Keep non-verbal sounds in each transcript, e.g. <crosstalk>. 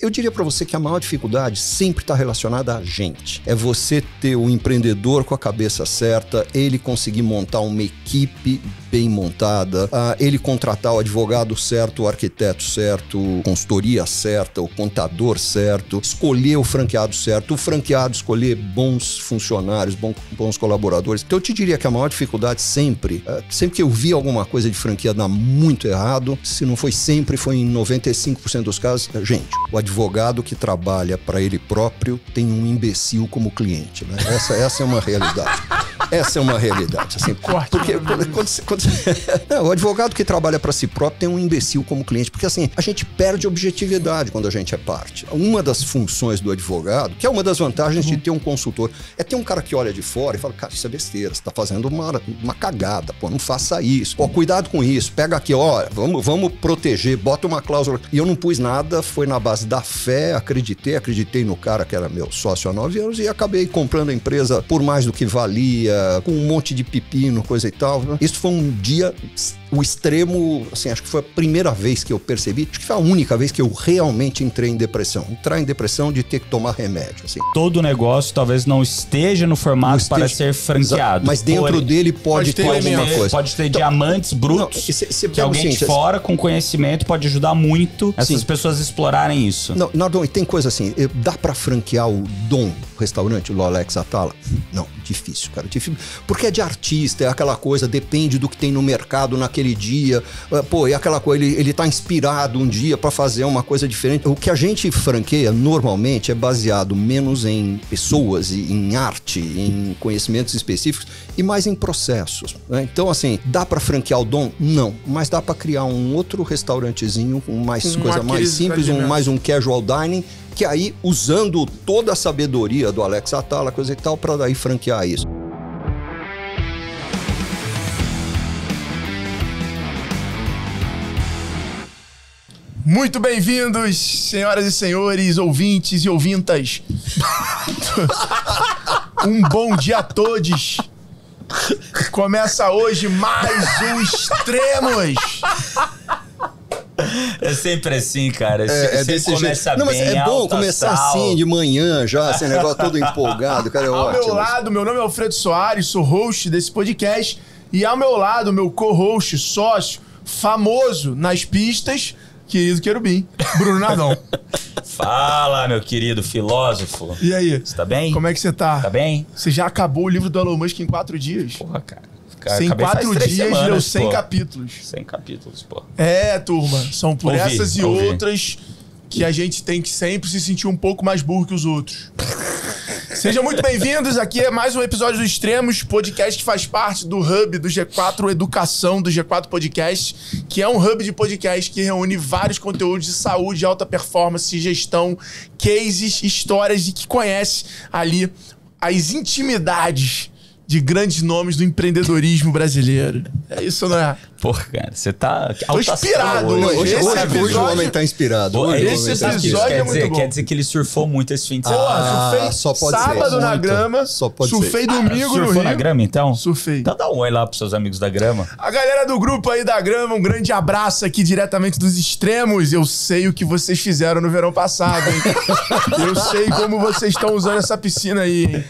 Eu diria para você que a maior dificuldade sempre está relacionada a gente. É você ter o empreendedor com a cabeça certa, ele conseguir montar uma equipe bem montada, a ele contratar o advogado certo, o arquiteto certo, consultoria certa, o contador certo, escolher o franqueado certo, o franqueado escolher bons funcionários, bons, bons colaboradores. Então eu te diria que a maior dificuldade sempre, eh, sempre que eu vi alguma coisa de franquia dar muito errado, se não foi sempre, foi em 95% dos casos, eh, gente, o advogado que trabalha para ele próprio tem um imbecil como cliente. Né? Essa, essa é uma realidade. <laughs> Essa é uma realidade. Assim, Corte, porque quando, quando, quando <laughs> não, o advogado que trabalha para si próprio tem um imbecil como cliente, porque assim, a gente perde objetividade quando a gente é parte. Uma das funções do advogado, que é uma das vantagens uhum. de ter um consultor, é ter um cara que olha de fora e fala, cara, isso é besteira, você tá fazendo uma, uma cagada, pô, não faça isso. Ó, cuidado com isso, pega aqui, ó, vamos, vamos proteger, bota uma cláusula. E eu não pus nada, foi na base da fé, acreditei, acreditei no cara que era meu sócio há nove anos e acabei comprando a empresa por mais do que valia, com um monte de pepino, coisa e tal. Né? Isso foi um dia o extremo, assim, acho que foi a primeira vez que eu percebi, acho que foi a única vez que eu realmente entrei em depressão. Entrar em depressão de ter que tomar remédio, assim. Todo negócio talvez não esteja no formato esteja, para ser franqueado. Mas dentro Porém, dele pode, pode ter alguma coisa. Pode ter então, diamantes brutos não, que alguém assim, de fora com conhecimento pode ajudar muito essas sim. pessoas a explorarem isso. Não, e tem coisa assim, eh, dá para franquear o Dom, restaurante, o Lolex Atala? Não, difícil, cara, difícil. Porque é de artista, é aquela coisa, depende do que tem no mercado naquele naquele dia. Eh, pô, e aquela coisa, ele, ele tá inspirado um dia para fazer uma coisa diferente. O que a gente franqueia normalmente é baseado menos em pessoas, e em arte, em conhecimentos específicos e mais em processos. Né? Então, assim, dá para franquear o dom? Não. Mas dá para criar um outro restaurantezinho com mais coisa mais simples, um, mais um casual dining que aí usando toda a sabedoria do Alex Atala, coisa e tal, para daí franquear isso. Muito bem-vindos, senhoras e senhores, ouvintes e ouvintas. <laughs> um bom dia a todos. Começa hoje mais um Extremos. É sempre assim, cara. É, é desse começa jeito. Não, é bem, é bom começar assim de manhã já, esse negócio todo empolgado, cara. É ao ótimo. meu lado, meu nome é Alfredo Soares, sou host desse podcast. E ao meu lado, meu co-host, sócio, famoso nas pistas, Querido Querubim, Bruno Nadão. <laughs> Fala, meu querido filósofo. E aí? Você tá bem? Como é que você tá? Tá bem? Você já acabou o livro do Elon Musk em quatro dias? Porra, cara. Sem quatro dias, semanas, leu 100 pô. capítulos. 100 capítulos, pô. É, turma. São por ouvi, essas e ouvi. outras que a gente tem que sempre se sentir um pouco mais burro que os outros. Sejam muito bem-vindos. Aqui é mais um episódio do Extremos, podcast que faz parte do hub do G4 Educação, do G4 Podcast, que é um hub de podcast que reúne vários conteúdos de saúde, alta performance, gestão, cases, histórias e que conhece ali as intimidades de grandes nomes do empreendedorismo brasileiro. É isso, não é? Porra, cara, você tá. Tô inspirado hoje. Hoje, hoje, é episódio... hoje o homem tá inspirado. Hoje, hoje esse tá episódio, episódio é quer é muito dizer, bom. Quer é dizer que ele surfou muito esse fim de ah, semana. Ah, surfei só pode sábado ser. na grama, só pode surfei ser. Ah, domingo ah, surfou no na grama, então? Surfei. Então dá um oi lá pros seus amigos da grama. A galera do grupo aí da grama, um grande abraço aqui diretamente dos extremos. Eu sei o que vocês fizeram no verão passado, hein? <laughs> Eu sei como vocês estão usando essa piscina aí, hein?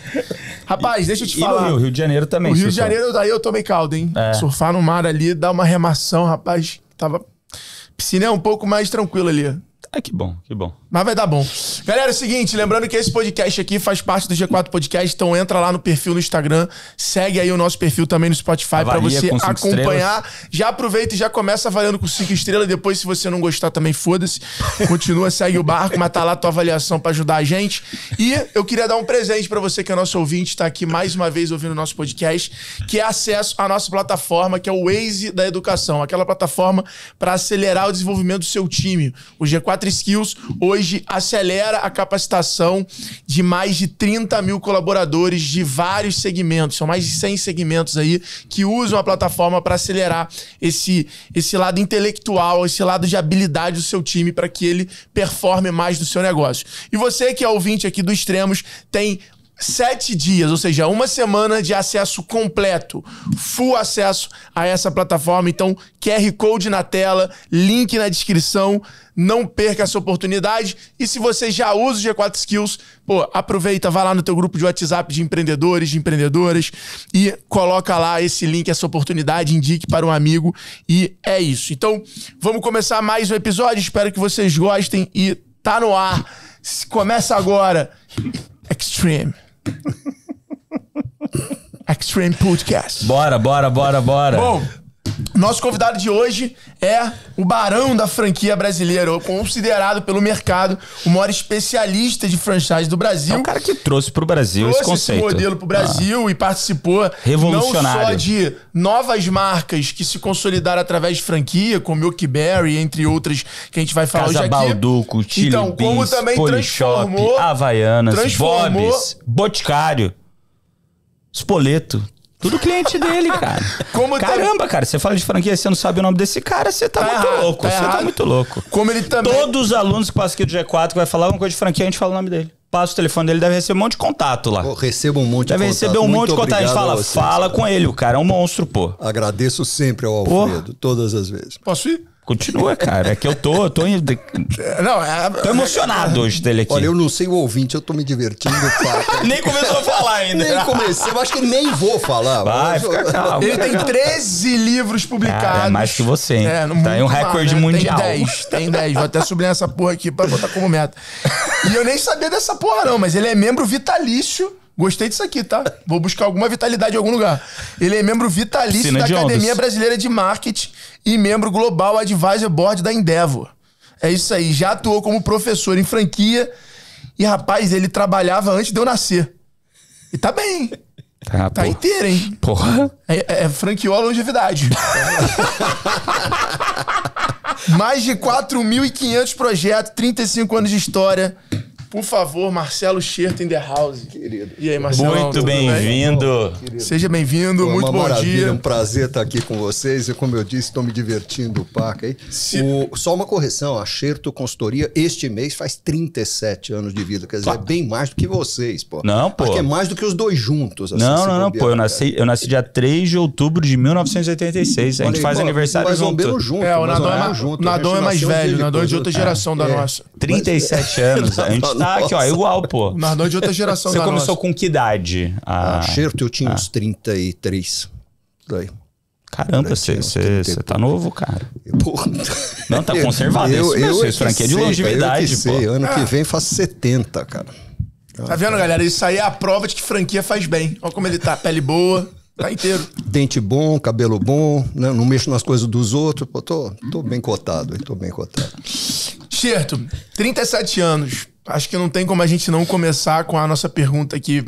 Rapaz, deixa eu te falar. E no Rio, Rio de Janeiro também. O Rio de Janeiro, daí eu tomei caldo, hein? É. Surfar no mar ali, dar uma remação, rapaz. Tava. Piscina é um pouco mais tranquila ali. É que bom, que bom. Mas vai dar bom. Galera, é o seguinte, lembrando que esse podcast aqui faz parte do G4 Podcast, então entra lá no perfil no Instagram, segue aí o nosso perfil também no Spotify para você acompanhar. Estrelas. Já aproveita e já começa avaliando com cinco estrelas, depois se você não gostar também foda-se. Continua, segue o barco, mas tá lá a tua avaliação para ajudar a gente. E eu queria dar um presente para você que é nosso ouvinte, tá aqui mais uma vez ouvindo o nosso podcast, que é acesso à nossa plataforma, que é o Waze da Educação, aquela plataforma para acelerar o desenvolvimento do seu time. O G4 4Skills hoje acelera a capacitação de mais de 30 mil colaboradores de vários segmentos. São mais de 100 segmentos aí que usam a plataforma para acelerar esse, esse lado intelectual, esse lado de habilidade do seu time para que ele performe mais no seu negócio. E você que é ouvinte aqui do Extremos tem sete dias, ou seja, uma semana de acesso completo, full acesso a essa plataforma. Então, QR Code na tela, link na descrição. Não perca essa oportunidade. E se você já usa o G4 Skills, pô, aproveita, vai lá no teu grupo de WhatsApp de empreendedores, de empreendedoras e coloca lá esse link, essa oportunidade, indique para um amigo e é isso. Então, vamos começar mais um episódio. Espero que vocês gostem e tá no ar. Começa agora. Extreme. Extreme Podcast. Bora, bora, bora, bora. Bom, nosso convidado de hoje é o barão da franquia brasileira, considerado pelo mercado o maior especialista de franchise do Brasil. É um cara que trouxe para o Brasil trouxe esse conceito. Esse modelo para o Brasil ah. e participou Revolucionário. não só de novas marcas que se consolidaram através de franquia, como o Berry, entre outras que a gente vai falar Casa hoje aqui. Balduco, Chili então, Beans, como também Polishop, Havaianas, transformou... Bob's, Boticário, Spoleto. Tudo cliente dele, cara. <laughs> Como tá- Caramba, tá... cara, você fala de franquia, você não sabe o nome desse cara, você tá, tá muito errado, louco. Tá você tá errado. tá muito louco. Como ele também. Todos os alunos que passam aqui do G4 vai falar alguma coisa de franquia, a gente fala o nome dele. Passa o telefone dele, deve receber um monte de contato lá. Oh, receba um monte deve de contato. Deve receber um monte de contato. A gente fala, vocês, fala com ele, o cara é um monstro, pô. Agradeço sempre ao Alfredo, pô. todas as vezes. Posso ir? Continua, cara. É que eu tô, eu tô, não, é... tô emocionado hoje dele aqui. Olha, eu não sei o ouvinte, eu tô me divertindo. <laughs> nem começou a falar ainda. Nem comecei, eu acho que nem vou falar. Vai, mas... calma, Ele tem 13 livros publicados. Cara, é mais que você, hein? É, tá em um recorde né? mundial. Tem 10, tem 10. Vou até sublinhar essa porra aqui pra botar como meta. E eu nem sabia dessa porra não, mas ele é membro vitalício Gostei disso aqui, tá? Vou buscar alguma vitalidade em algum lugar. Ele é membro vitalício Piscina da Academia Ondas. Brasileira de Marketing e membro global advisor board da Endeavor. É isso aí. Já atuou como professor em franquia. E, rapaz, ele trabalhava antes de eu nascer. E tá bem. Ah, tá, tá inteiro, hein? Porra. É, é, é franqueou a longevidade. <laughs> Mais de 4.500 projetos, 35 anos de história. Por favor, Marcelo Scherto in the house. Querido. E aí, Marcelo? Muito bem-vindo. Seja bem-vindo, muito bom dia. É um prazer estar aqui com vocês. E como eu disse, estou me divertindo o Paca Se... O, só uma correção, a Scherto Consultoria, este mês faz 37 anos de vida. Quer dizer, é bem mais do que vocês, pô. Não, pô. é mais do que os dois juntos. Assim, não, não, não, pô. Eu nasci, eu nasci dia 3 de outubro de 1986. Falei, a gente faz pô, aniversário mais junto. Mais junto. É, o Nadão é, junto. Nadão é mais velho. Nadão é de outra né? geração da é, nossa. 37 anos. A gente <laughs> tá aqui, ó, igual, pô. O Nardon é de outra geração Você começou nossa. com que idade? A... Ah, Xerto, ah. eu tinha ah. uns 33. Daí. Caramba, você tá novo, cara. Porra. Não, tá conservado. Eu, é eu, isso, eu, isso, é é franquia de longevidade, eu sei. Ano ah. que vem faço 70, cara. tá vendo, galera? Isso aí é a prova de que franquia faz bem. Olha como ele tá, pele boa. Tá inteiro. Dente bom, cabelo bom, né? não mexo nas coisas dos outros. Pô, tô, tô bem cotado, tô bem cotado. Xerto, 37 anos acho que não tem como a gente não começar com a nossa pergunta aqui,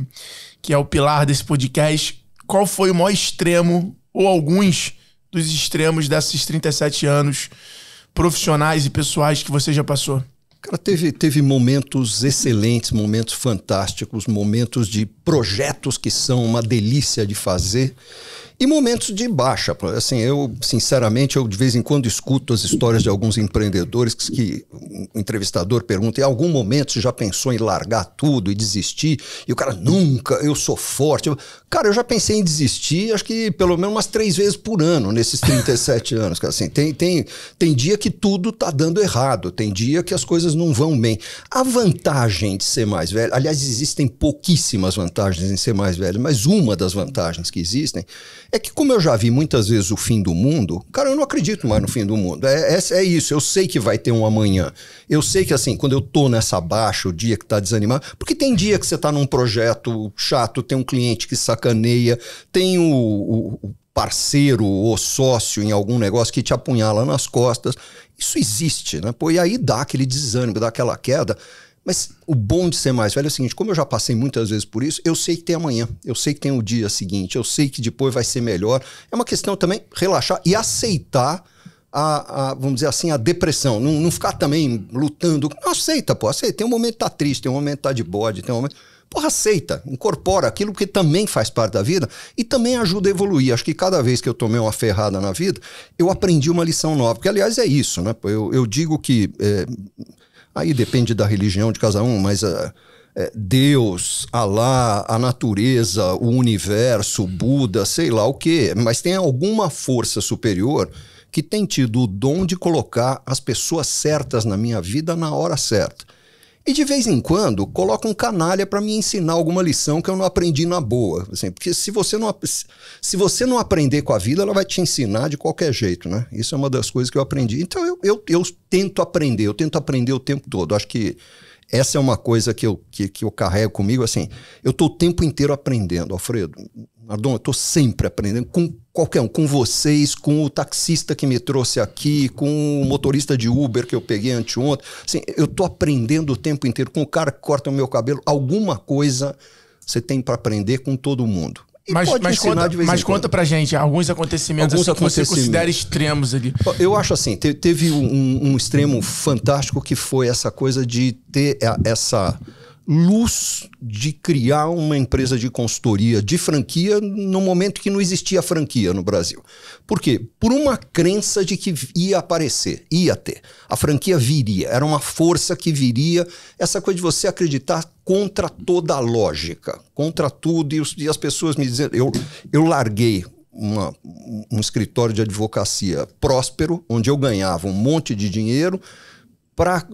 que é o pilar desse podcast. Qual foi o maior extremo, ou alguns dos extremos desses 37 anos profissionais e pessoais que você já passou? Cara, teve, teve momentos excelentes, momentos fantásticos, momentos de projetos que são uma delícia de fazer e momentos de baixa. Assim, eu, sinceramente, eu de vez em quando escuto as histórias de alguns empreendedores que, que o entrevistador pergunta: em algum momento você já pensou em largar tudo e desistir? E o cara, nunca, eu sou forte. Eu, Cara, eu já pensei em desistir, acho que pelo menos umas três vezes por ano nesses 37 <laughs> anos. assim, tem, tem, tem dia que tudo tá dando errado, tem dia que as coisas não vão bem. A vantagem de ser mais velho, aliás, existem pouquíssimas vantagens em ser mais velho, mas uma das vantagens que existem é que, como eu já vi muitas vezes o fim do mundo, cara, eu não acredito mais no fim do mundo. É, é, é isso, eu sei que vai ter um amanhã. Eu sei que, assim, quando eu tô nessa baixa, o dia que tá desanimado, porque tem dia que você tá num projeto chato, tem um cliente que saca sacaneia, tem o, o parceiro ou sócio em algum negócio que te apunhala nas costas. Isso existe, né? Pô, e aí dá aquele desânimo, dá aquela queda. Mas o bom de ser mais velho é o seguinte: como eu já passei muitas vezes por isso, eu sei que tem amanhã, eu sei que tem o dia seguinte, eu sei que depois vai ser melhor. É uma questão também relaxar e aceitar. A, a vamos dizer assim, a depressão. Não, não ficar também lutando. Aceita, pô, aceita. Tem um momento que tá triste, tem um momento que tá de bode, tem um momento. Porra, aceita, incorpora aquilo que também faz parte da vida e também ajuda a evoluir. Acho que cada vez que eu tomei uma ferrada na vida, eu aprendi uma lição nova. Porque, aliás, é isso, né? Eu, eu digo que. É, aí depende da religião de cada um, mas. Ah, é, Deus, Alá, a natureza, o universo, Buda, sei lá o quê, mas tem alguma força superior que tem tido o dom de colocar as pessoas certas na minha vida na hora certa. E de vez em quando coloca um canalha para me ensinar alguma lição que eu não aprendi na boa. Assim, porque se você, não, se você não aprender com a vida, ela vai te ensinar de qualquer jeito, né? Isso é uma das coisas que eu aprendi. Então eu, eu, eu tento aprender, eu tento aprender o tempo todo. Acho que essa é uma coisa que eu, que, que eu carrego comigo. Assim, eu estou o tempo inteiro aprendendo, Alfredo. Ardon, eu estou sempre aprendendo com qualquer um, com vocês, com o taxista que me trouxe aqui, com o motorista de Uber que eu peguei anteontem. Assim, eu tô aprendendo o tempo inteiro com o cara que corta o meu cabelo. Alguma coisa você tem para aprender com todo mundo. E mas, mas conta, mas conta pra gente alguns acontecimentos alguns assim, acontecimentos. que você considera extremos ali. Eu acho assim, teve um, um extremo fantástico que foi essa coisa de ter essa luz de criar uma empresa de consultoria de franquia no momento que não existia franquia no Brasil. Por quê? Por uma crença de que ia aparecer, ia ter. A franquia viria, era uma força que viria. Essa coisa de você acreditar contra toda a lógica, contra tudo. E, os, e as pessoas me dizendo. Eu, eu larguei uma, um escritório de advocacia próspero, onde eu ganhava um monte de dinheiro, para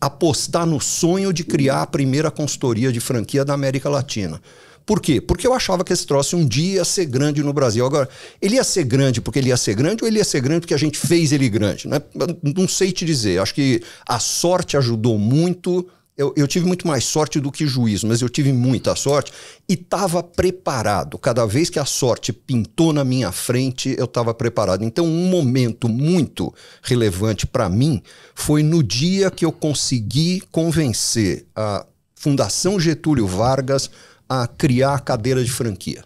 apostar no sonho de criar a primeira consultoria de franquia da América Latina. Por quê? Porque eu achava que esse troço um dia ia ser grande no Brasil. Agora, ele ia ser grande porque ele ia ser grande ou ele ia ser grande porque a gente fez ele grande? Né? Não sei te dizer. Acho que a sorte ajudou muito eu, eu, tive muito mais sorte do que juízo, mas eu tive muita sorte e estava preparado. Cada vez que a sorte pintou na minha frente, eu estava preparado. Então, um momento muito relevante para mim foi no dia que eu consegui convencer a Fundação Getúlio Vargas a criar a cadeira de franquia.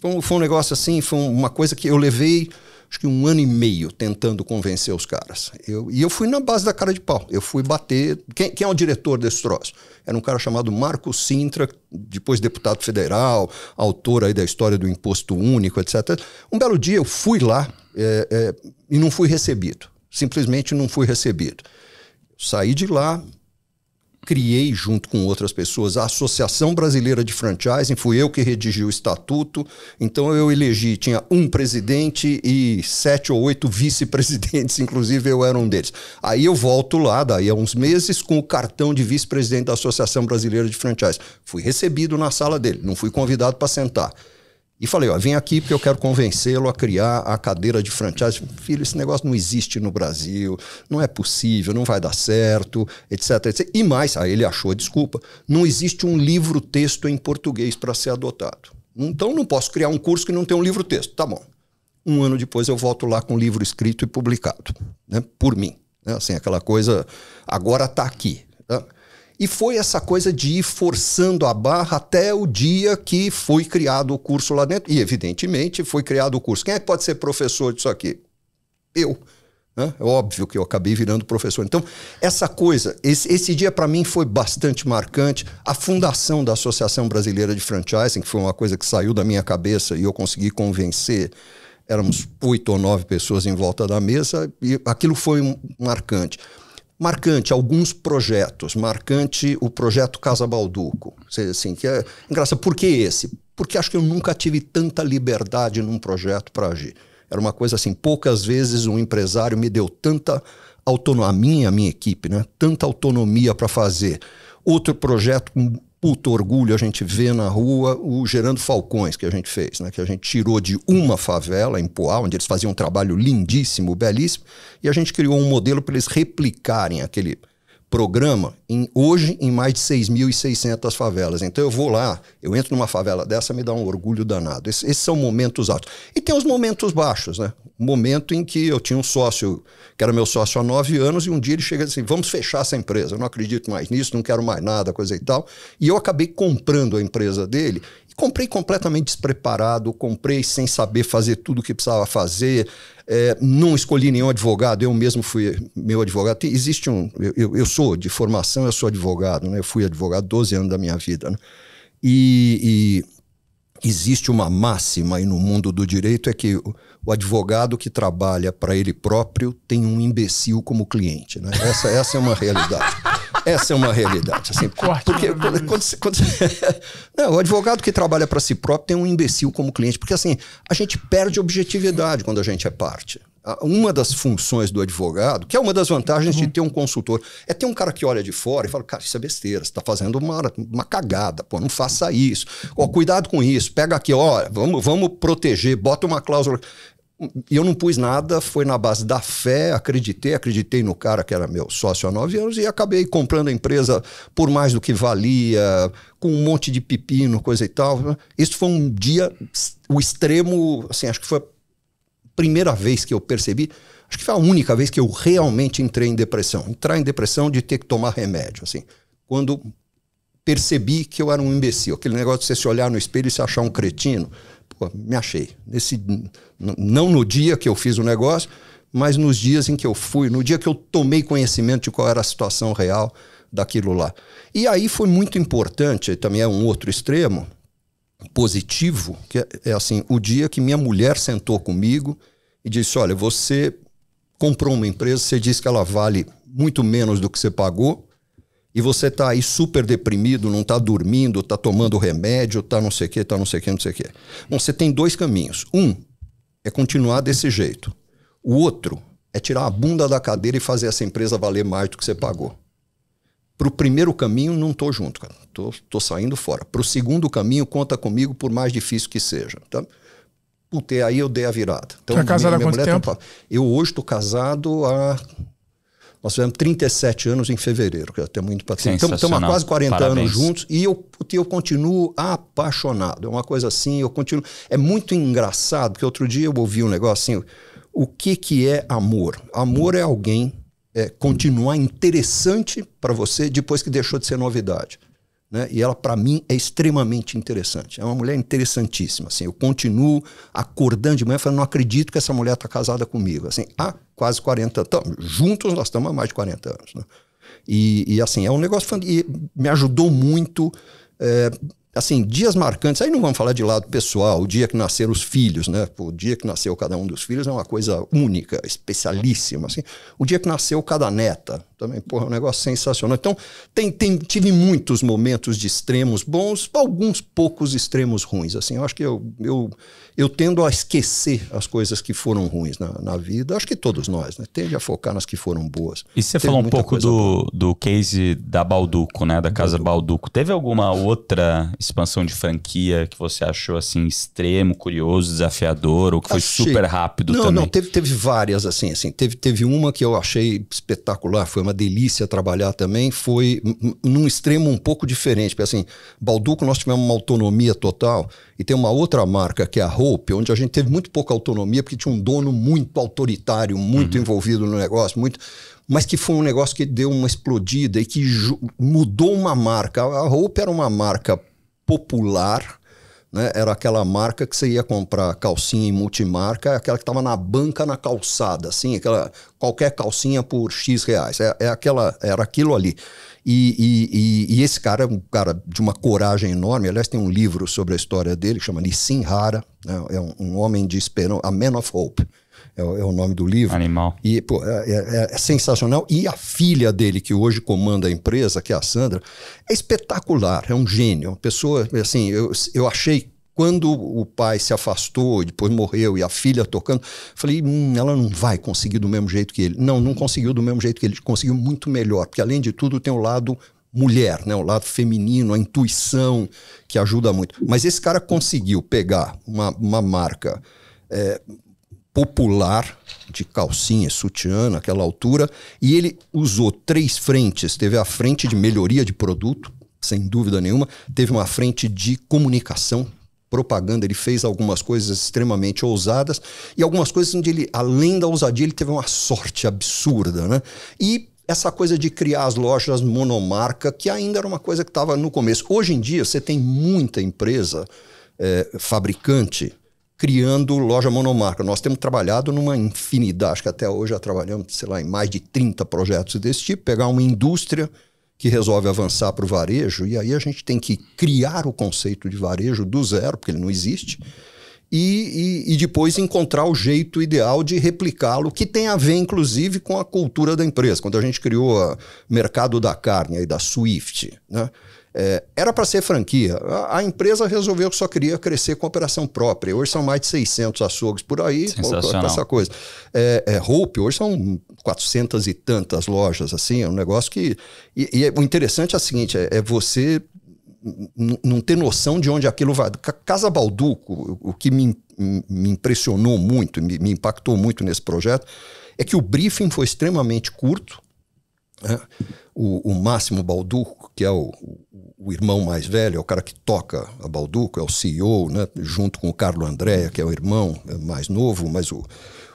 Foi um, foi um negócio assim, foi uma coisa que eu levei acho que um ano e meio tentando convencer os caras. Eu, e eu fui na base da cara de pau. Eu fui bater. Quem, quem é o diretor desse troço? Era um cara chamado Marco Sintra, depois deputado federal, autor aí da história do imposto único, etc. Um belo dia eu fui lá é, é, e não fui recebido. Simplesmente não fui recebido. Saí de lá, criei junto com outras pessoas a Associação Brasileira de Franchising, fui eu que redigi o estatuto. Então eu elegi, tinha um presidente e sete ou oito vice-presidentes, <laughs> inclusive eu era um deles. Aí eu volto lá, daí há uns meses, com o cartão de vice-presidente da Associação Brasileira de Franchising. Fui recebido na sala dele, não fui convidado para sentar. E falei, ó, vem aqui porque eu quero convencê-lo a criar a cadeira de franchise. Filho, esse negócio não existe no Brasil, não é possível, não vai dar certo, etc, etc. E mais, aí ele achou a desculpa, não existe um livro-texto em português para ser adotado. Então não posso criar um curso que não tem um livro-texto. Tá bom. Um ano depois eu volto lá com um livro escrito e publicado, né? Por mim. Né? Assim, aquela coisa, agora está aqui. Tá? E foi essa coisa de ir forçando a barra até o dia que foi criado o curso lá dentro. E, evidentemente, foi criado o curso. Quem é que pode ser professor disso aqui? Eu. Né? É óbvio que eu acabei virando professor. Então, essa coisa, esse, esse dia para mim foi bastante marcante. A fundação da Associação Brasileira de Franchising, que foi uma coisa que saiu da minha cabeça e eu consegui convencer éramos oito ou nove pessoas em volta da mesa e aquilo foi marcante marcante alguns projetos, marcante o projeto Casa Balduco. Assim, que é engraçado, por que esse? Porque acho que eu nunca tive tanta liberdade num projeto para agir. Era uma coisa assim, poucas vezes um empresário me deu tanta autonomia, a minha, a minha equipe, né? tanta autonomia para fazer outro projeto puto orgulho a gente vê na rua o Gerando Falcões que a gente fez, né? que a gente tirou de uma favela em Poá, onde eles faziam um trabalho lindíssimo, belíssimo, e a gente criou um modelo para eles replicarem aquele programa em, hoje em mais de 6.600 favelas. Então eu vou lá, eu entro numa favela dessa, me dá um orgulho danado. Esses, esses são momentos altos. E tem os momentos baixos, né? Momento em que eu tinha um sócio, que era meu sócio há nove anos, e um dia ele chega assim: vamos fechar essa empresa, eu não acredito mais nisso, não quero mais nada, coisa e tal. E eu acabei comprando a empresa dele comprei completamente despreparado, comprei sem saber fazer tudo o que precisava fazer. É, não escolhi nenhum advogado, eu mesmo fui meu advogado. Tem, existe um. Eu, eu, sou de formação, eu sou advogado, né? Eu fui advogado 12 anos da minha vida. Né? E, e, existe uma máxima aí no mundo do direito: é que o, o advogado que trabalha para ele próprio tem um imbecil como cliente. Né? Essa, essa é uma realidade. Essa é uma realidade. Assim, <laughs> Corte porque quando, quando, quando <laughs> não, o advogado que trabalha para si próprio tem um imbecil como cliente, porque assim, a gente perde objetividade quando a gente é parte. Uma das funções do advogado, que é uma das vantagens uhum. de ter um consultor, é ter um cara que olha de fora e fala: Cara, isso é besteira, você está fazendo uma, uma cagada, pô, não faça isso. Ó, cuidado com isso, pega aqui, ó, vamos, vamos proteger, bota uma cláusula eu não pus nada, foi na base da fé, acreditei, acreditei no cara que era meu sócio há nove anos e acabei comprando a empresa por mais do que valia, com um monte de pepino, coisa e tal. Isso foi um dia, o extremo, assim, acho que foi a primeira vez que eu percebi, acho que foi a única vez que eu realmente entrei em depressão. Entrar em depressão de ter que tomar remédio, assim. Quando percebi que eu era um imbecil, aquele negócio de você se olhar no espelho e se achar um cretino pô, me achei. Nesse, não no dia que eu fiz o negócio, mas nos dias em que eu fui, no dia que eu tomei conhecimento de qual era a situação real daquilo lá. E aí foi muito importante, também é um outro extremo positivo, que é, é assim, o dia que minha mulher sentou comigo e disse: "Olha, você comprou uma empresa, você disse que ela vale muito menos do que você pagou, e você está aí super deprimido, não está dormindo, está tomando remédio, está não sei o que, está não sei o que, não sei o que. Bom, você tem dois caminhos. Um é continuar desse jeito. O outro é tirar a bunda da cadeira e fazer essa empresa valer mais do que você pagou. Para o primeiro caminho, não estou junto, cara. Tô, tô saindo fora. Para o segundo caminho, conta comigo, por mais difícil que seja. Tá? Puta, aí eu dei a virada. Então, Já casaram há quanto tá tempo? Tá... eu hoje estou casado há nós fizemos 37 anos em fevereiro, que até muito Então Estamos há quase 40 Parabéns. anos juntos e eu, eu continuo apaixonado. É uma coisa assim, eu continuo. É muito engraçado, porque outro dia eu ouvi um negócio assim: o que, que é amor? Amor é alguém é, continuar interessante para você depois que deixou de ser novidade. Né? E ela, para mim, é extremamente interessante. É uma mulher interessantíssima. Assim, eu continuo acordando de manhã falando, não acredito que essa mulher está casada comigo. Assim, há quase 40 anos. Juntos nós estamos há mais de 40 anos. Né? E, e, assim, é um negócio e me ajudou muito. É, assim, dias marcantes, aí não vamos falar de lado pessoal, o dia que nasceram os filhos, né? O dia que nasceu cada um dos filhos é uma coisa única, especialíssima, assim. O dia que nasceu cada neta, também. Porra, é um negócio sensacional. Então, tem, tem, tive muitos momentos de extremos bons, alguns poucos extremos ruins. Assim, eu acho que eu, eu, eu tendo a esquecer as coisas que foram ruins na, na vida. Acho que todos nós, né? Tende a focar nas que foram boas. E você Teve falou um pouco do, do case da Balduco, né? Da Casa Balduco. Balduco. Teve alguma outra expansão de franquia que você achou, assim, extremo, curioso, desafiador, ou que foi achei. super rápido não, também? Não, não. Teve, teve várias, assim, assim. Teve, teve uma que eu achei espetacular. Foi uma uma delícia trabalhar também, foi num extremo um pouco diferente. Porque assim, Balduco nós tivemos uma autonomia total e tem uma outra marca que é a Hope, onde a gente teve muito pouca autonomia porque tinha um dono muito autoritário, muito uhum. envolvido no negócio, muito mas que foi um negócio que deu uma explodida e que mudou uma marca. A Hope era uma marca popular, né? Era aquela marca que você ia comprar calcinha em multimarca, é aquela que estava na banca na calçada, assim, aquela qualquer calcinha por X reais. É, é aquela, era aquilo ali. E, e, e, e esse cara é um cara de uma coragem enorme. Aliás, tem um livro sobre a história dele, que chama Sim Hara, né? é um, um homem de esperança, A Man of Hope é, é o nome do livro. Animal. E pô, é é, é, é, sensacional. E a filha dele, que hoje comanda a empresa, que é a Sandra, é espetacular, é um gênio. É uma pessoa, assim, eu, eu achei quando o pai se afastou, depois morreu e a filha tocando, falei, hum, ela não vai conseguir do mesmo jeito que ele. Não, não conseguiu do mesmo jeito que ele, conseguiu muito melhor, porque além de tudo tem o lado mulher, né, o lado feminino, a intuição que ajuda muito. Mas esse cara conseguiu pegar uma, uma marca é, popular de calcinha e sutiã naquela altura, e ele usou três frentes. Teve a frente de melhoria de produto, sem dúvida nenhuma, teve uma frente de comunicação, propaganda, ele fez algumas coisas extremamente ousadas e algumas coisas onde ele, além da ousadia, ele teve uma sorte absurda, né? E essa coisa de criar as lojas monomarca, que ainda era uma coisa que estava no começo. Hoje em dia, você tem muita empresa é, fabricante criando loja monomarca. Nós temos trabalhado numa infinidade, acho que até hoje já trabalhamos, sei lá, em mais de 30 projetos desse tipo, pegar uma indústria que resolve avançar para o varejo, e aí a gente tem que criar o conceito de varejo do zero, porque ele não existe, e, e, e depois encontrar o jeito ideal de replicá-lo, que tem a ver, inclusive, com a cultura da empresa. Quando a gente criou o mercado da carne aí da Swift, né? É, era para ser franquia. A, a, empresa resolveu que só queria crescer com operação própria. Hoje são mais de 600 açougues por aí, Sensacional. essa coisa. É, é, Hope, hoje são 400 e tantas lojas, assim, é um negócio que... E, e é, o interessante é o seguinte, é, é você não ter noção de onde aquilo vai. Casa Balduco, o que me, me impressionou muito, me, me, impactou muito nesse projeto, é que o briefing foi extremamente curto. Né? O, o, Máximo Balduco, que é o, o, irmão mais velho, é o cara que toca a Balduco, é o CEO, né? junto com o Carlo Andrea, que é o irmão é, mais novo, mas o,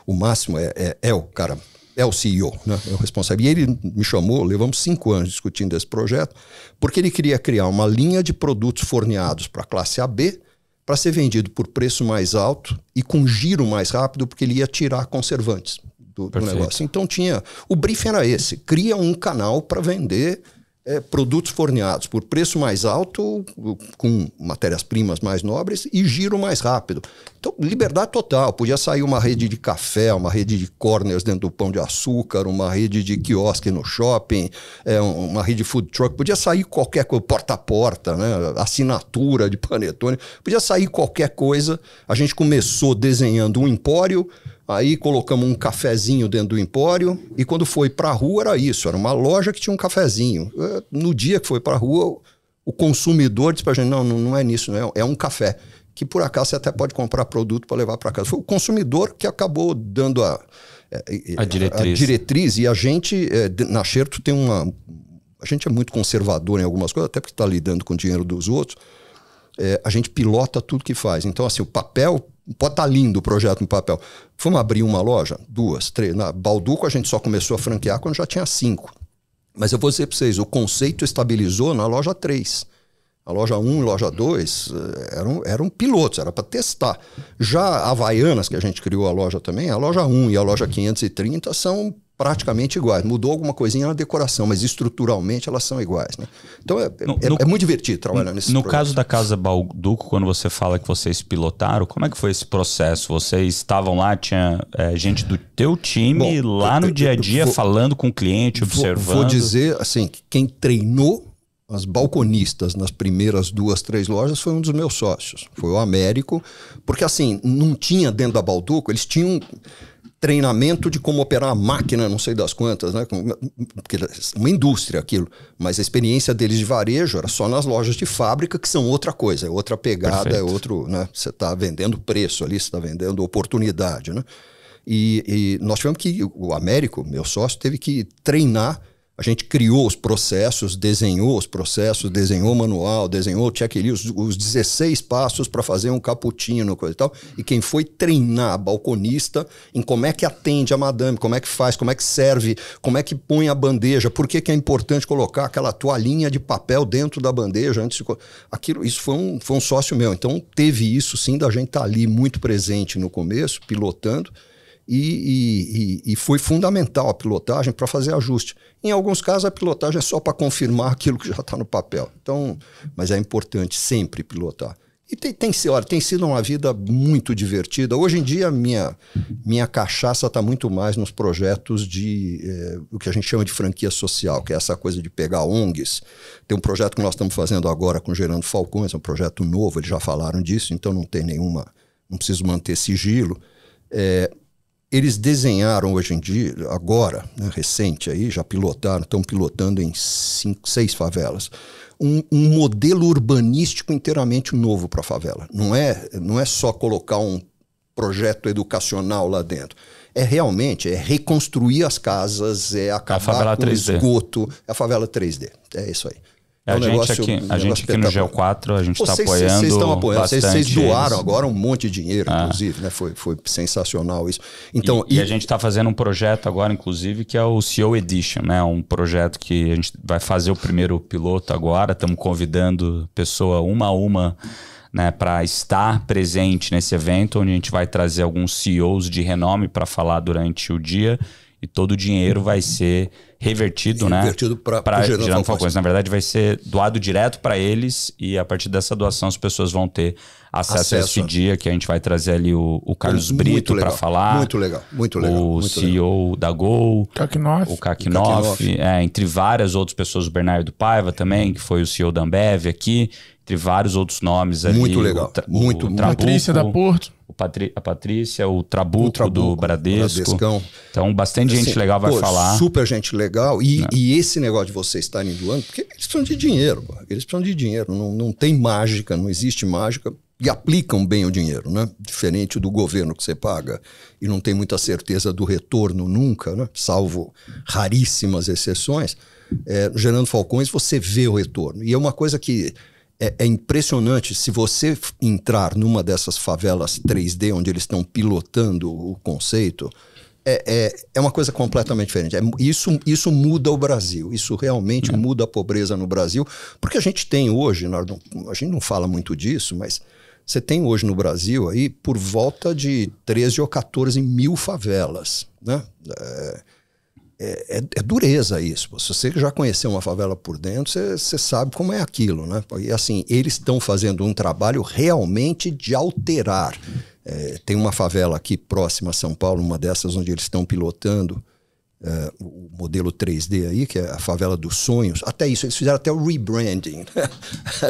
o Máximo é, é, é o cara, é o CEO, né? é o responsável. E ele me chamou, levamos cinco anos discutindo esse projeto, porque ele queria criar uma linha de produtos forneados para a classe AB, para ser vendido por preço mais alto e com giro mais rápido, porque ele ia tirar conservantes do, do negócio. Então tinha. O briefing era esse: cria um canal para vender é, produtos forneados por preço mais alto, com matérias-primas mais nobres e giro mais rápido. Então, liberdade total. Podia sair uma rede de café, uma rede de corners dentro do pão de açúcar, uma rede de quiosque no shopping, é, uma rede food truck. Podia sair qualquer coisa, porta a porta, né? assinatura de panetone. Podia sair qualquer coisa. A gente começou desenhando um empório Aí colocamos um cafezinho dentro do empório e quando foi para a rua era isso, era uma loja que tinha um cafezinho. Eh, no dia que foi para a rua, o consumidor disse para a gente, não, não é nisso, não é, é um café. Que por acaso você até pode comprar produto para levar para casa. Foi o consumidor que acabou dando a, eh, eh, a, diretriz. a diretriz. E a gente, na Xerto, tem uma... A gente é muito conservador em algumas coisas, até porque está lidando com o dinheiro dos outros. É, a gente pilota tudo que faz. Então, assim, o papel Pode estar tá lindo o projeto no papel. fomos abrir uma loja? Duas, três. Na Balduco a gente só começou a franquear quando já tinha cinco. Mas eu vou dizer para vocês, o conceito estabilizou na loja 3. A loja 1 e loja 2 eh, eram, eram pilotos, era para testar. Já a Havaianas, que a gente criou a loja também, a loja 1 e a loja 530 são praticamente iguais. Mudou alguma coisinha na decoração, mas estruturalmente elas são iguais. Né? Então é, é no, é, no, é, muito divertido trabalhar nesse No caso da Casa Balduco, quando você fala que vocês pilotaram, como é que foi esse processo? Vocês estavam lá, tinha é, gente do teu time Bom, lá no eu, dia a dia vou, falando com o cliente, observando? Vou, vou dizer assim, que quem treinou as balconistas nas primeiras duas, três lojas foi um dos meus sócios, foi o Américo, porque assim, não tinha dentro da Balduco, eles tinham treinamento de como operar a máquina, não sei das quantas, né? É uma indústria aquilo. Mas a experiência deles de varejo era só nas lojas de fábrica, que são outra coisa, é outra pegada, é Perfeito. é outro. Né? Você está vendendo preço ali, você está vendendo oportunidade. Né? E, e, nós tivemos que. O Américo, meu sócio, teve que treinar a gente criou os processos, desenhou os processos, desenhou o manual, desenhou o checklist, os, os 16 passos para fazer um cappuccino, coisa e tal. E quem foi treinar balconista em como é que atende a madame, como é que faz, como é que serve, como é que põe a bandeja, por que, que é importante colocar aquela toalhinha de papel dentro da bandeja antes de... Aquilo, isso foi um, foi um sócio meu. Então teve isso sim da gente estar tá ali muito presente no começo, pilotando e, e, e, foi fundamental a pilotagem para fazer ajuste. Em alguns casos, a pilotagem é só para confirmar aquilo que já está no papel. Então, mas é importante sempre pilotar. E tem, tem, olha, tem sido uma vida muito divertida. Hoje em dia, minha, minha cachaça está muito mais nos projetos de eh, o que a gente chama de franquia social, que é essa coisa de pegar ONGs. Tem um projeto que nós estamos fazendo agora com Gerando Falcões, é um projeto novo, eles já falaram disso, então não tem nenhuma. Não preciso manter sigilo. É, eles desenharam hoje em dia, agora, né, recente aí, já pilotaram, estão pilotando em cinco, seis favelas, um, um modelo urbanístico inteiramente novo para a favela. Não é, não é só colocar um projeto educacional lá dentro. É realmente é reconstruir as casas, é acabar com o esgoto, é a favela 3D. É isso aí. É, é um a, negócio, gente aqui, um a gente aqui no GEO4, a gente está apoiando. Vocês estão apoiando, vocês doaram agora um monte de dinheiro, ah. inclusive, né? Foi, foi sensacional isso. Então, e, e, e a gente está fazendo um projeto agora, inclusive, que é o CEO Edition, né? Um projeto que a gente vai fazer o primeiro piloto agora. Estamos convidando pessoa uma a uma. Né, para estar presente nesse evento, onde a gente vai trazer alguns CEOs de renome para falar durante o dia e todo o dinheiro vai ser revertido, revertido né? Revertido para Gerando, Gerando Falcões. Na verdade, vai ser doado direto para eles e a partir dessa doação as pessoas vão ter acesso, acesso a esse dia que a gente vai trazer ali o, o Carlos muito Brito para falar. Muito legal, muito legal. O muito CEO legal. da Gol. Kakinoff. O Kakinoff. É, entre várias outras pessoas, o Bernardo Paiva também, que foi o CEO da Ambev aqui entre vários outros nomes ali. Muito legal. O, muito, o Trabuco, Patrícia da Porto. O Patri a Patrícia, o Trabuco, o Trabuco do Bradesco. Bradescão. Então, bastante assim, gente legal vai pô, falar. Super gente legal. E, é. e esse negócio de vocês estarem doando, porque eles precisam de dinheiro. Eles precisam de dinheiro. Não, não tem mágica, não existe mágica. E aplicam bem o dinheiro, né? Diferente do governo que você paga e não tem muita certeza do retorno nunca, né? Salvo raríssimas exceções. É, gerando Falcões, você vê o retorno. E é uma coisa que é, é, impressionante se você entrar numa dessas favelas 3D onde eles estão pilotando o conceito. É, é, é, uma coisa completamente diferente. É, isso, isso muda o Brasil, isso realmente é. muda a pobreza no Brasil, porque a gente tem hoje, não, a gente não fala muito disso, mas você tem hoje no Brasil aí por volta de 13 ou 14 mil favelas, né? É, é, é, é, dureza isso. Se você já conheceu uma favela por dentro, você, você sabe como é aquilo, né? E assim, eles estão fazendo um trabalho realmente de alterar. É, tem uma favela aqui próxima a São Paulo, uma dessas onde eles estão pilotando é, o modelo 3D aí, que é a favela dos sonhos. Até isso, eles fizeram até o rebranding. <laughs>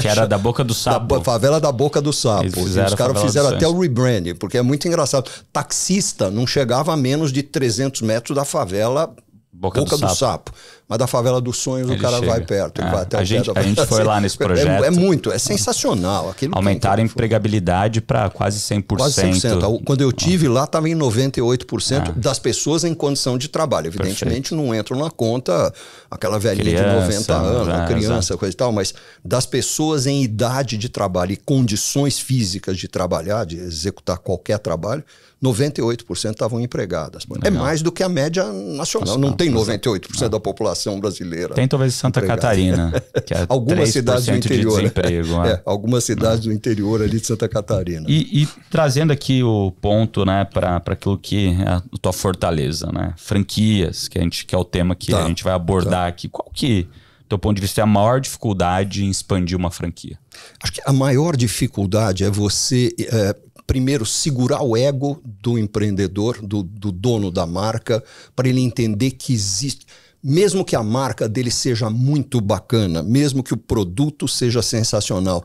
Que era da boca do sapo. Da favela da boca do sapo. Os caras fizeram até o rebranding, porque é muito engraçado. Taxista não chegava a menos de 300 metros da favela Boca, Boca do, do sapo. sapo. Mas da favela dos sonhos ele o cara chega. vai perto. É. Vai a, gente, a gente foi lá nesse <laughs> é projeto. É, é muito, é sensacional. Aquilo Aumentaram a empregabilidade para quase 100%. Quase 100%. Quando eu tive lá, estava em 98% é. das pessoas em condição de trabalho. Evidentemente, Perfeito. não entram na conta aquela velhinha criança, de 90 né? anos, é, criança, coisa e tal, mas das pessoas em idade de trabalho e condições físicas de trabalhar, de executar qualquer trabalho, 98% estavam empregadas. É Legal. É mais do que a média nacional. Não, não tem 98% é. não. da ah. população brasileira. Tem talvez Santa empregada. Catarina, que é <laughs> algumas cidades do interior. Né? De é. Né? É, algumas cidades ah. do interior ali de Santa Catarina. E, e trazendo aqui o ponto né, para aquilo que é a tua fortaleza, né? Franquias, que, a gente, que é o tema que tá. a gente vai abordar tá. aqui. Qual que teu ponto de vista, é a maior dificuldade em expandir uma franquia? Acho que a maior dificuldade é você é, primeiro, segurar o ego do empreendedor, do, do dono da marca, para ele entender que existe. Mesmo que a marca dele seja muito bacana, mesmo que o produto seja sensacional,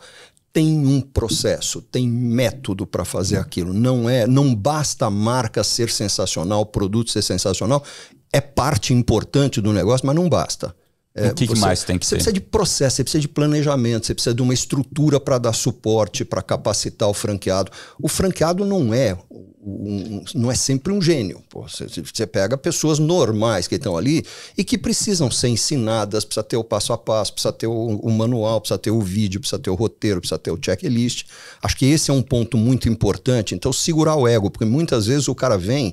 tem um processo, tem método para fazer aquilo. Não é, não basta a marca ser sensacional, o produto ser sensacional, é parte importante do negócio, mas não basta. É, o que, você, que, mais tem que ser? Você precisa de processo, você precisa de planejamento, você precisa de uma estrutura para dar suporte, para capacitar o franqueado. O franqueado não é um, não é sempre um gênio. Pô, você, você, pega pessoas normais que estão ali e que precisam ser ensinadas, precisa ter o passo a passo, precisa ter o, o manual, precisa ter o vídeo, precisa ter o roteiro, precisa ter o checklist. Acho que esse é um ponto muito importante. Então, segurar o ego, porque muitas vezes o cara vem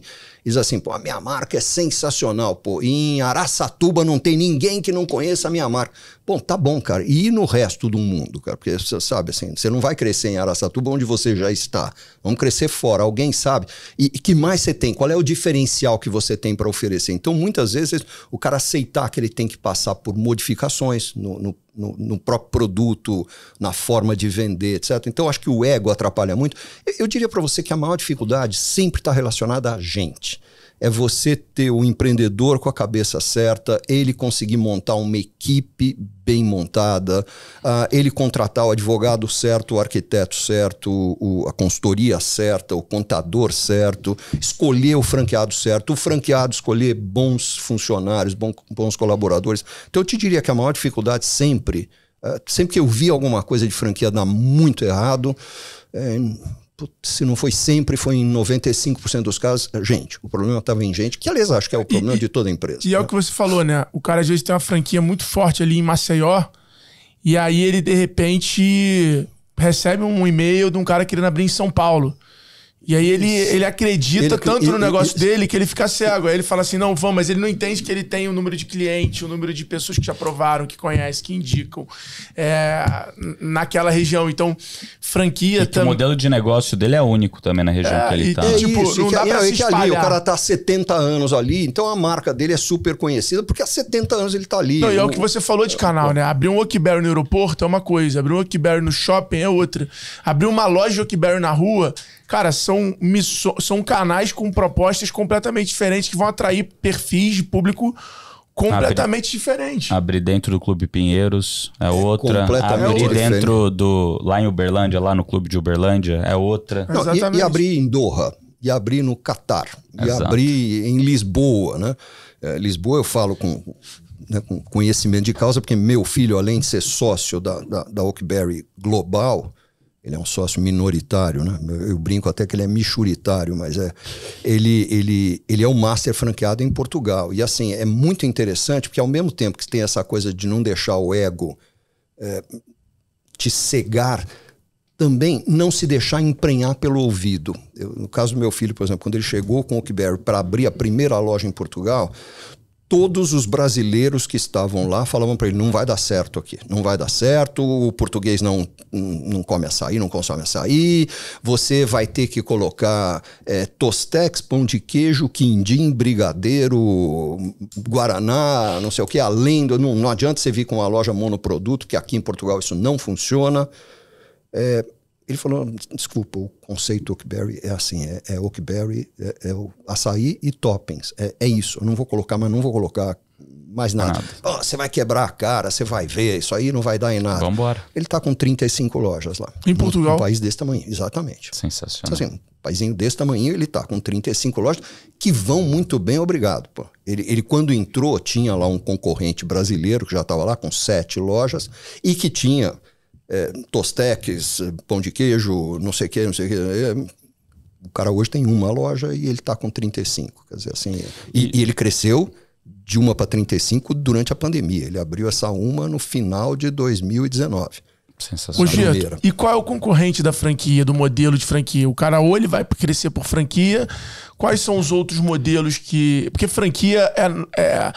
diz assim, pô, a minha marca é sensacional, pô, em Araçatuba não tem ninguém que não conheça a minha marca. Bom, tá bom, cara, e no resto do mundo, cara? Porque você sabe, assim, você não vai crescer em Araçatuba onde você já está. Vamos crescer fora, alguém sabe. E, e que mais você tem? Qual é o diferencial que você tem para oferecer? Então, muitas vezes, o cara aceitar que ele tem que passar por modificações no, no no, no, próprio produto, na forma de vender, etc. Então, acho que o ego atrapalha muito. Eu, eu diria para você que a maior dificuldade sempre está relacionada a gente é você ter o empreendedor com a cabeça certa, ele conseguir montar uma equipe bem montada, uh, ele contratar o advogado certo, o arquiteto certo, o, a consultoria certa, o contador certo, escolher o franqueado certo, o franqueado escolher bons funcionários, bons, bons colaboradores. Então eu te diria que a maior dificuldade sempre, uh, sempre que eu vi alguma coisa de franquia dar muito errado, é, se não foi sempre, foi em 95% dos casos, é, gente. O problema estava em gente, que aliás acho que é o problema e, de toda empresa. E né? é o né? que você falou, né? O cara às vezes tem uma franquia muito forte ali em Maceió, e aí ele de repente recebe um e-mail de um cara querendo abrir em São Paulo. E aí ele, ele acredita ele, tanto ele, no negócio ele, dele que ele fica cego. Aí ele fala assim, não, vamos, mas ele não entende que ele tem o um número de clientes, o um número de pessoas que já provaram, que conhecem, que indicam é, naquela região. Então, franquia também. O modelo de negócio dele é único também na região é, que ele está. É tipo, isso, não dá pra é se assim espalhar. ali, o cara tá há 70 anos ali, então a marca dele é super conhecida, porque há 70 anos ele tá ali. Não, e é o que você falou de canal, né? Abrir um Okiberry no aeroporto é uma coisa, abrir um Okiberry no shopping é outra. Abrir uma loja de na rua Cara, são, são canais com propostas completamente diferentes que vão atrair perfis de público completamente abrir, diferente. Abrir dentro do Clube Pinheiros é outra. Abrir dentro do. lá em Uberlândia, lá no Clube de Uberlândia, é outra. Não, e, e, abrir em Doha, e abrir no Catar, e abrir em Lisboa, né? É, Lisboa eu falo com, né, com conhecimento de causa, porque meu filho, além de ser sócio da, da, da Oakberry Global, ele é um sócio minoritário, né? Eu brinco até que ele é michuritário, mas é ele, ele, ele é o um master franqueado em Portugal. E assim, é muito interessante, porque ao mesmo tempo que tem essa coisa de não deixar o ego é, te cegar, também não se deixar emprenhar pelo ouvido. Eu, no caso do meu filho, por exemplo, quando ele chegou com o Kiber para abrir a primeira loja em Portugal, todos os brasileiros que estavam lá falavam para ele: não vai dar certo aqui, não vai dar certo, o português não, não come açaí, não consome açaí, você vai ter que colocar é, tostex, pão de queijo, quindim, brigadeiro, guaraná, não sei o que, além do. Não, não adianta você vir com uma loja monoproduto, que aqui em Portugal isso não funciona. É, ele falou, desculpa, o conceito Oakberry é assim, é, é Oakberry, é, é o açaí e toppings, é, é, isso. Eu não vou colocar, mas não vou colocar mais nada. Você oh, vai quebrar a cara, você vai ver, isso aí não vai dar em nada. Vamos embora. Ele está com 35 lojas lá. Em Portugal? Um país desse tamanho, exatamente. Sensacional. Então, assim, um paizinho desse tamanho, ele está com 35 lojas que vão muito bem, obrigado. Pô. Ele, ele, quando entrou, tinha lá um concorrente brasileiro que já estava lá com sete lojas e que tinha é, tosteques, é, pão de queijo, não sei o que, não sei o que. É, o cara hoje tem uma loja e ele está com 35. Quer dizer, assim, e, e ele cresceu de uma para 35 durante a pandemia. Ele abriu essa uma no final de 2019. Sensacional. Gierto, e qual é o concorrente da franquia, do modelo de franquia? O cara ou ele vai crescer por franquia, quais são os outros modelos que. Porque franquia é, é,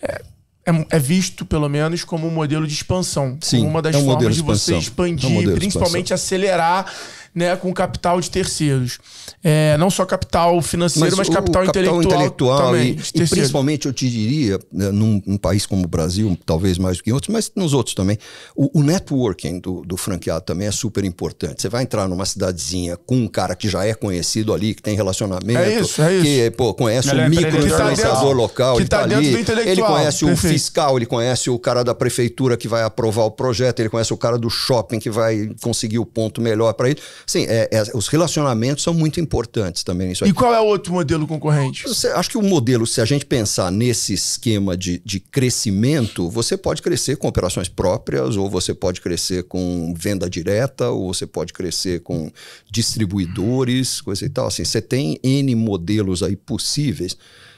é é, é, visto, pelo menos, como um modelo de expansão. Sim, uma das é um formas de, de, você expandir, é um principalmente acelerar né, com capital de terceiros. É, não só capital financeiro, mas, mas capital, capital, intelectual, intelectual também. E, e, principalmente, eu te diria, né, num, num, país como o Brasil, talvez mais do que outros, mas nos outros também, o, o networking do, do, franqueado também é super importante. Você vai entrar numa cidadezinha com um cara que já é conhecido ali, que tem relacionamento, é isso, é isso. que pô, conhece o micro tá local, que tá tá ali, ele conhece Perfeito. o fiscal, ele conhece o cara da prefeitura que vai aprovar o projeto, ele conhece o cara do shopping que vai conseguir o ponto melhor para ele. Sim, é, é, os relacionamentos são muito importantes também nisso. E qual é o outro modelo concorrente? Você, acho que o modelo, se a gente pensar nesse esquema de, de crescimento, você pode crescer com operações próprias, ou você pode crescer com venda direta, ou você pode crescer com distribuidores, coisa e tal. Assim, você tem N modelos aí possíveis.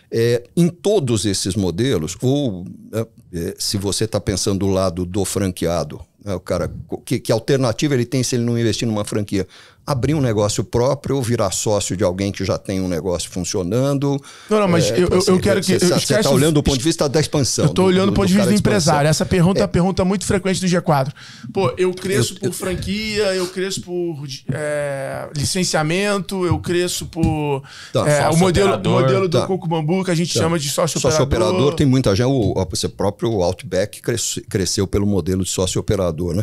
É, em todos esses modelos, ou né, é, se você está pensando do lado do franqueado, é o cara, que, que alternativa ele tem se ele não investir numa franquia? abrir um negócio próprio, ou virar sócio de alguém que já tem um negócio funcionando. Não, não, mas é, eu, assim, eu quero que. Você está olhando do ponto de vista da expansão. Eu estou olhando do, do ponto de vista do empresário. Essa pergunta é uma pergunta muito frequente do G4. Pô, eu cresço eu, por eu, franquia, eu cresço por é, licenciamento, eu cresço por. Tá, é, o modelo, modelo do tá. Coco Bambu, que a gente tá. chama de sócio operador. Sócio operador, tem muita gente. O, o próprio Outback cresce, cresceu pelo modelo de sócio operador, né?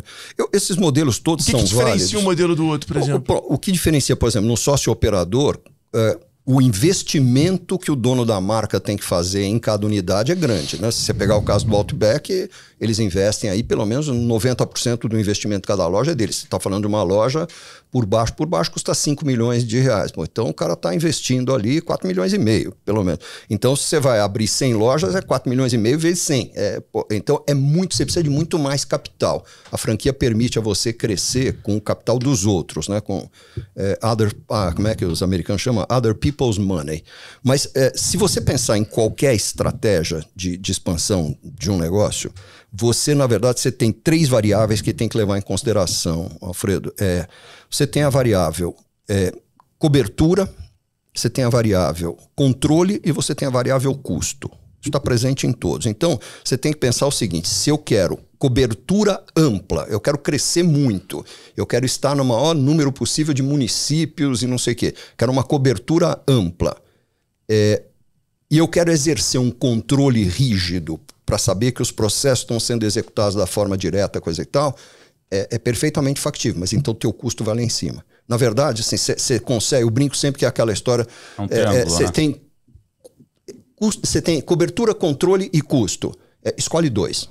esses modelos todos que são que válidos. que diferencia um modelo do outro, por exemplo? O, o que diferencia, por exemplo, no sócio operador, é, o investimento que o dono da marca tem que fazer em cada unidade é grande. Né? Se você pegar o caso do Outback, eles investem aí pelo menos 90% do investimento de cada loja é deles. Você está falando de uma loja por baixo, por baixo custa 5 milhões de reais. Bom, então o cara está investindo ali 4 milhões e meio, pelo menos. Então se você vai abrir 100 lojas, é 4 milhões e meio vezes 100. É, pô, então é muito, você precisa de muito mais capital. A franquia permite a você crescer com o capital dos outros, né? com é, other, ah, como é que os americanos chamam? Other people's money. Mas é, se você pensar em qualquer estratégia de, de expansão de um negócio, você, na verdade, você tem três variáveis que tem que levar em consideração, Alfredo. É, você tem a variável é, cobertura, você tem a variável controle e você tem a variável custo. Isso está presente em todos. Então, você tem que pensar o seguinte: se eu quero cobertura ampla, eu quero crescer muito, eu quero estar no maior número possível de municípios e não sei o quê, quero uma cobertura ampla. É, e eu quero exercer um controle rígido para saber que os processos estão sendo executados da forma direta, coisa e tal, é, é perfeitamente factível, mas então o teu custo vai lá em cima. Na verdade, você assim, consegue, eu brinco sempre que é aquela história, você é um é, é né? tem, você tem cobertura, controle e custo. É, escolhe dois,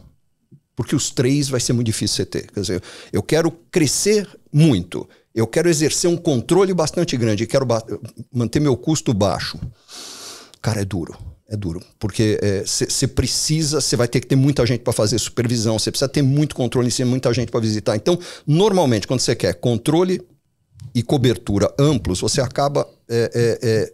porque os três vai ser muito difícil você ter. Quer dizer, eu quero crescer muito, eu quero exercer um controle bastante grande, eu quero manter meu custo baixo. Cara, é duro é duro, porque você é, precisa, você vai ter que ter muita gente para fazer supervisão, você precisa ter muito controle em cima, muita gente para visitar. Então, normalmente, quando você quer controle e cobertura amplos, você acaba é, é, é,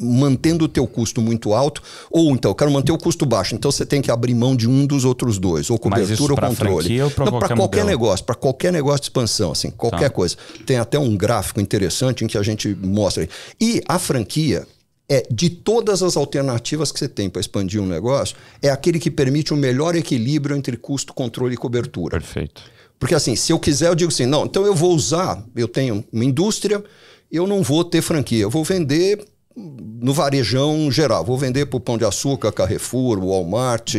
mantendo o teu custo muito alto, ou então, eu quero manter o custo baixo, então você tem que abrir mão de um dos outros dois, ou cobertura ou controle. Ou Não, para qualquer, qualquer negócio, para qualquer negócio de expansão, assim, qualquer tá. coisa. Tem até um gráfico interessante em que a gente mostra. E a franquia, é de todas as alternativas que você tem para expandir um negócio, é aquele que permite o um melhor equilíbrio entre custo, controle e cobertura. Perfeito. Porque assim, se eu quiser, eu digo assim, não, então eu vou usar, eu tenho uma indústria, eu não vou ter franquia, eu vou vender no varejão geral. Vou vender para o Pão de Açúcar, Carrefour, Walmart,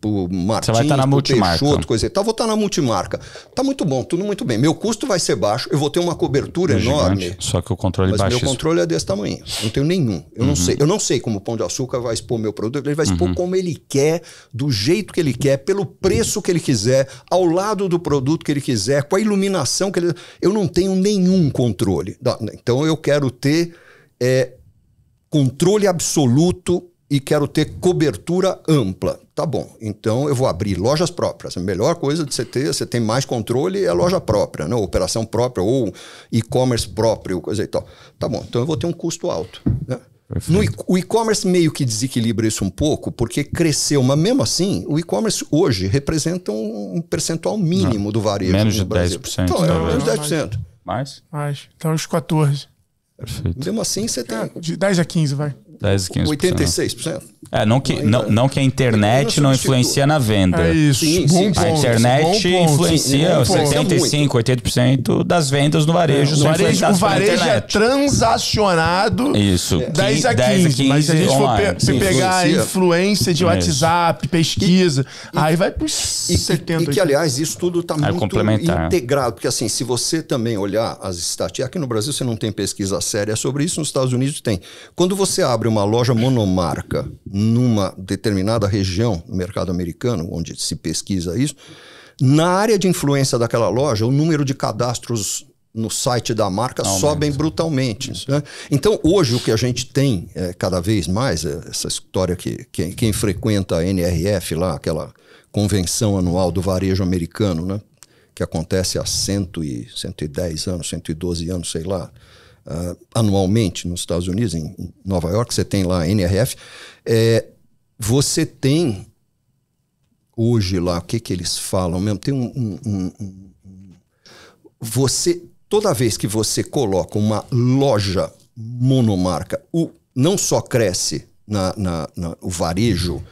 para tá o Martins, estar na Peixoto, coisa e tal. Vou estar tá na multimarca. Tá muito bom, tudo muito bem. Meu custo vai ser baixo, eu vou ter uma cobertura é enorme. Gigante, só que o controle baixo. Mas meu é controle é desse tamanho. Não tenho nenhum. Eu uhum. não sei. Eu não sei como o Pão de Açúcar vai expor meu produto. Ele vai expor uhum. como ele quer, do jeito que ele quer, pelo preço que ele quiser, ao lado do produto que ele quiser, com a iluminação que ele... Eu não tenho nenhum controle. Então eu quero ter... É, controle absoluto e quero ter cobertura ampla. Tá bom, então eu vou abrir lojas próprias. A melhor coisa de você ter, você tem mais controle, é a loja própria, né? operação própria ou e-commerce próprio, coisa e tal. Tá bom, então eu vou ter um custo alto. Né? No, o e-commerce meio que desequilibra isso um pouco, porque cresceu, mas mesmo assim, o e-commerce hoje representa um, um percentual mínimo não, do varejo. Menos de Brasil. 10%. Então, é menos de 10%. Mais? Mais. Então, uns 14%. Perfeito. Mesmo assim, você tem. Ah, de 10 a 15, vai. 10, 15%. 86%. É, não que, não, é. não que a internet é não influencia na venda. É isso. Sim, sim, a internet bom influencia bom 75, 80% das vendas no varejo. É, no varejo o varejo é transacionado isso, 10, a 15, 15, Mas se a gente online, for pe pegar a influência de WhatsApp, pesquisa, e, aí vai para os 70. E que, aliás, isso tudo está é muito integrado. Porque, assim, se você também olhar as estatísticas, aqui no Brasil você não tem pesquisa séria sobre isso, nos Estados Unidos tem. Quando você abre abre uma loja monomarca numa determinada região do mercado americano, onde se pesquisa isso, na área de influência daquela loja, o número de cadastros no site da marca Aumenta. sobem brutalmente. Né? Então, hoje, o que a gente tem é, cada vez mais, é, essa história que, quem frequenta a NRF lá, aquela convenção anual do varejo americano, né? que acontece há 100 e, 110 anos, 112 anos, sei lá, uh, anualmente nos Estados Unidos, em, Nova York, você tem lá a NRF, é, você tem hoje lá, o que, que eles falam mesmo? Tem um, um, um, um. Você, toda vez que você coloca uma loja monomarca, o, não só cresce na, na, na o varejo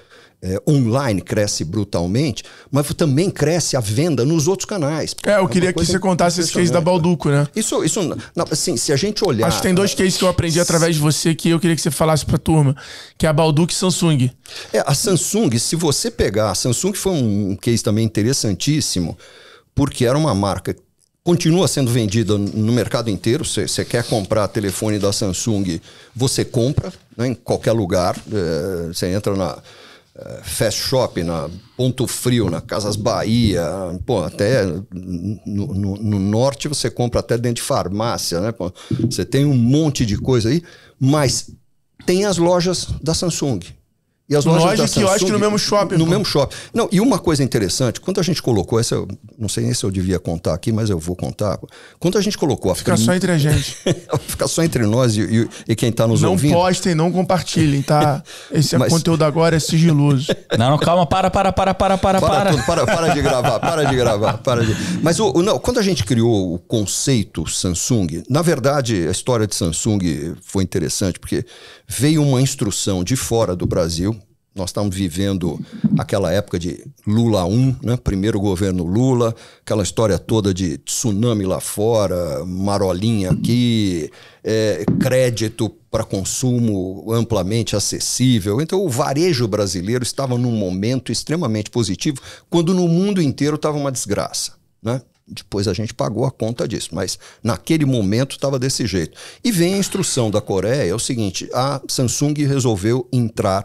é, online cresce brutalmente, mas também cresce a venda nos outros canais. É, eu é queria que você contasse esse case da Balduco, né? Isso, isso não, assim, se a gente olhar. Acho que tem dois cases que eu aprendi através de você que eu queria que você falasse pra turma, que é a Balduco e Samsung. É, a Samsung, se você pegar, a Samsung foi um case também interessantíssimo, porque era uma marca continua sendo vendida no mercado inteiro. Você quer comprar telefone da Samsung, você compra né, em qualquer lugar. É, você entra na, é, fast shop, na Ponto Frio, na Casas Bahia, pô, até no, no, no norte você compra até dentro de farmácia, né? Pô, você tem um monte de coisa aí, mas tem as lojas da Samsung. E as lojas, que eu acho que no mesmo shopping. No pô. mesmo shopping. Não, e uma coisa interessante, quando a gente colocou, essa, não sei nem se eu devia contar aqui, mas eu vou contar. Quando a gente colocou a Fica prim... só entre a gente. <laughs> Fica só entre nós e, e, e quem está nos não ouvindo. Não postem, não compartilhem, tá? <laughs> Esse é mas... conteúdo agora é sigiloso. <laughs> Não, não, calma, para, para, para, para, para, para. Tudo, para, para de gravar, para de gravar, para de... Mas o, o, não, quando a gente criou o conceito Samsung, na verdade, a história de Samsung foi interessante, porque veio uma instrução de fora do Brasil nós estamos vivendo aquela época de Lula 1, né? primeiro governo Lula, aquela história toda de tsunami lá fora, marolinha aqui, é, crédito para consumo amplamente acessível. Então, o varejo brasileiro estava num momento extremamente positivo, quando no mundo inteiro estava uma desgraça. Né? Depois a gente pagou a conta disso, mas naquele momento estava desse jeito. E vem a instrução da Coreia: é o seguinte, a Samsung resolveu entrar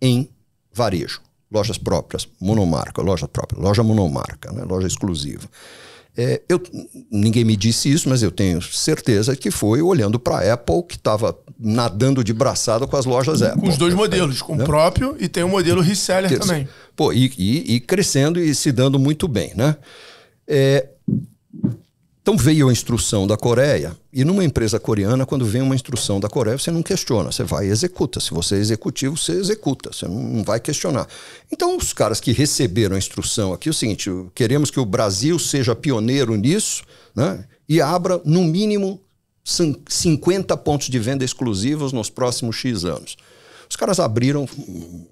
em varejo. Lojas próprias, monomarca, loja própria, loja monomarca, né? loja exclusiva. É, eu, ninguém me disse isso, mas eu tenho certeza que foi olhando para a Apple, que estava nadando de braçada com as lojas com, Apple. Com os dois né? modelos, com né? o próprio e tem o modelo reseller também. Pô, e, e, e, crescendo e se dando muito bem, né? É, então veio a instrução da Coreia, e numa empresa coreana, quando vem uma instrução da Coreia, você não questiona, você vai e executa. Se você é executivo, você executa, você não vai questionar. Então, os caras que receberam a instrução aqui, é o seguinte: queremos que o Brasil seja pioneiro nisso né, e abra, no mínimo, 50 pontos de venda exclusivos nos próximos X anos. Os caras abriram hum,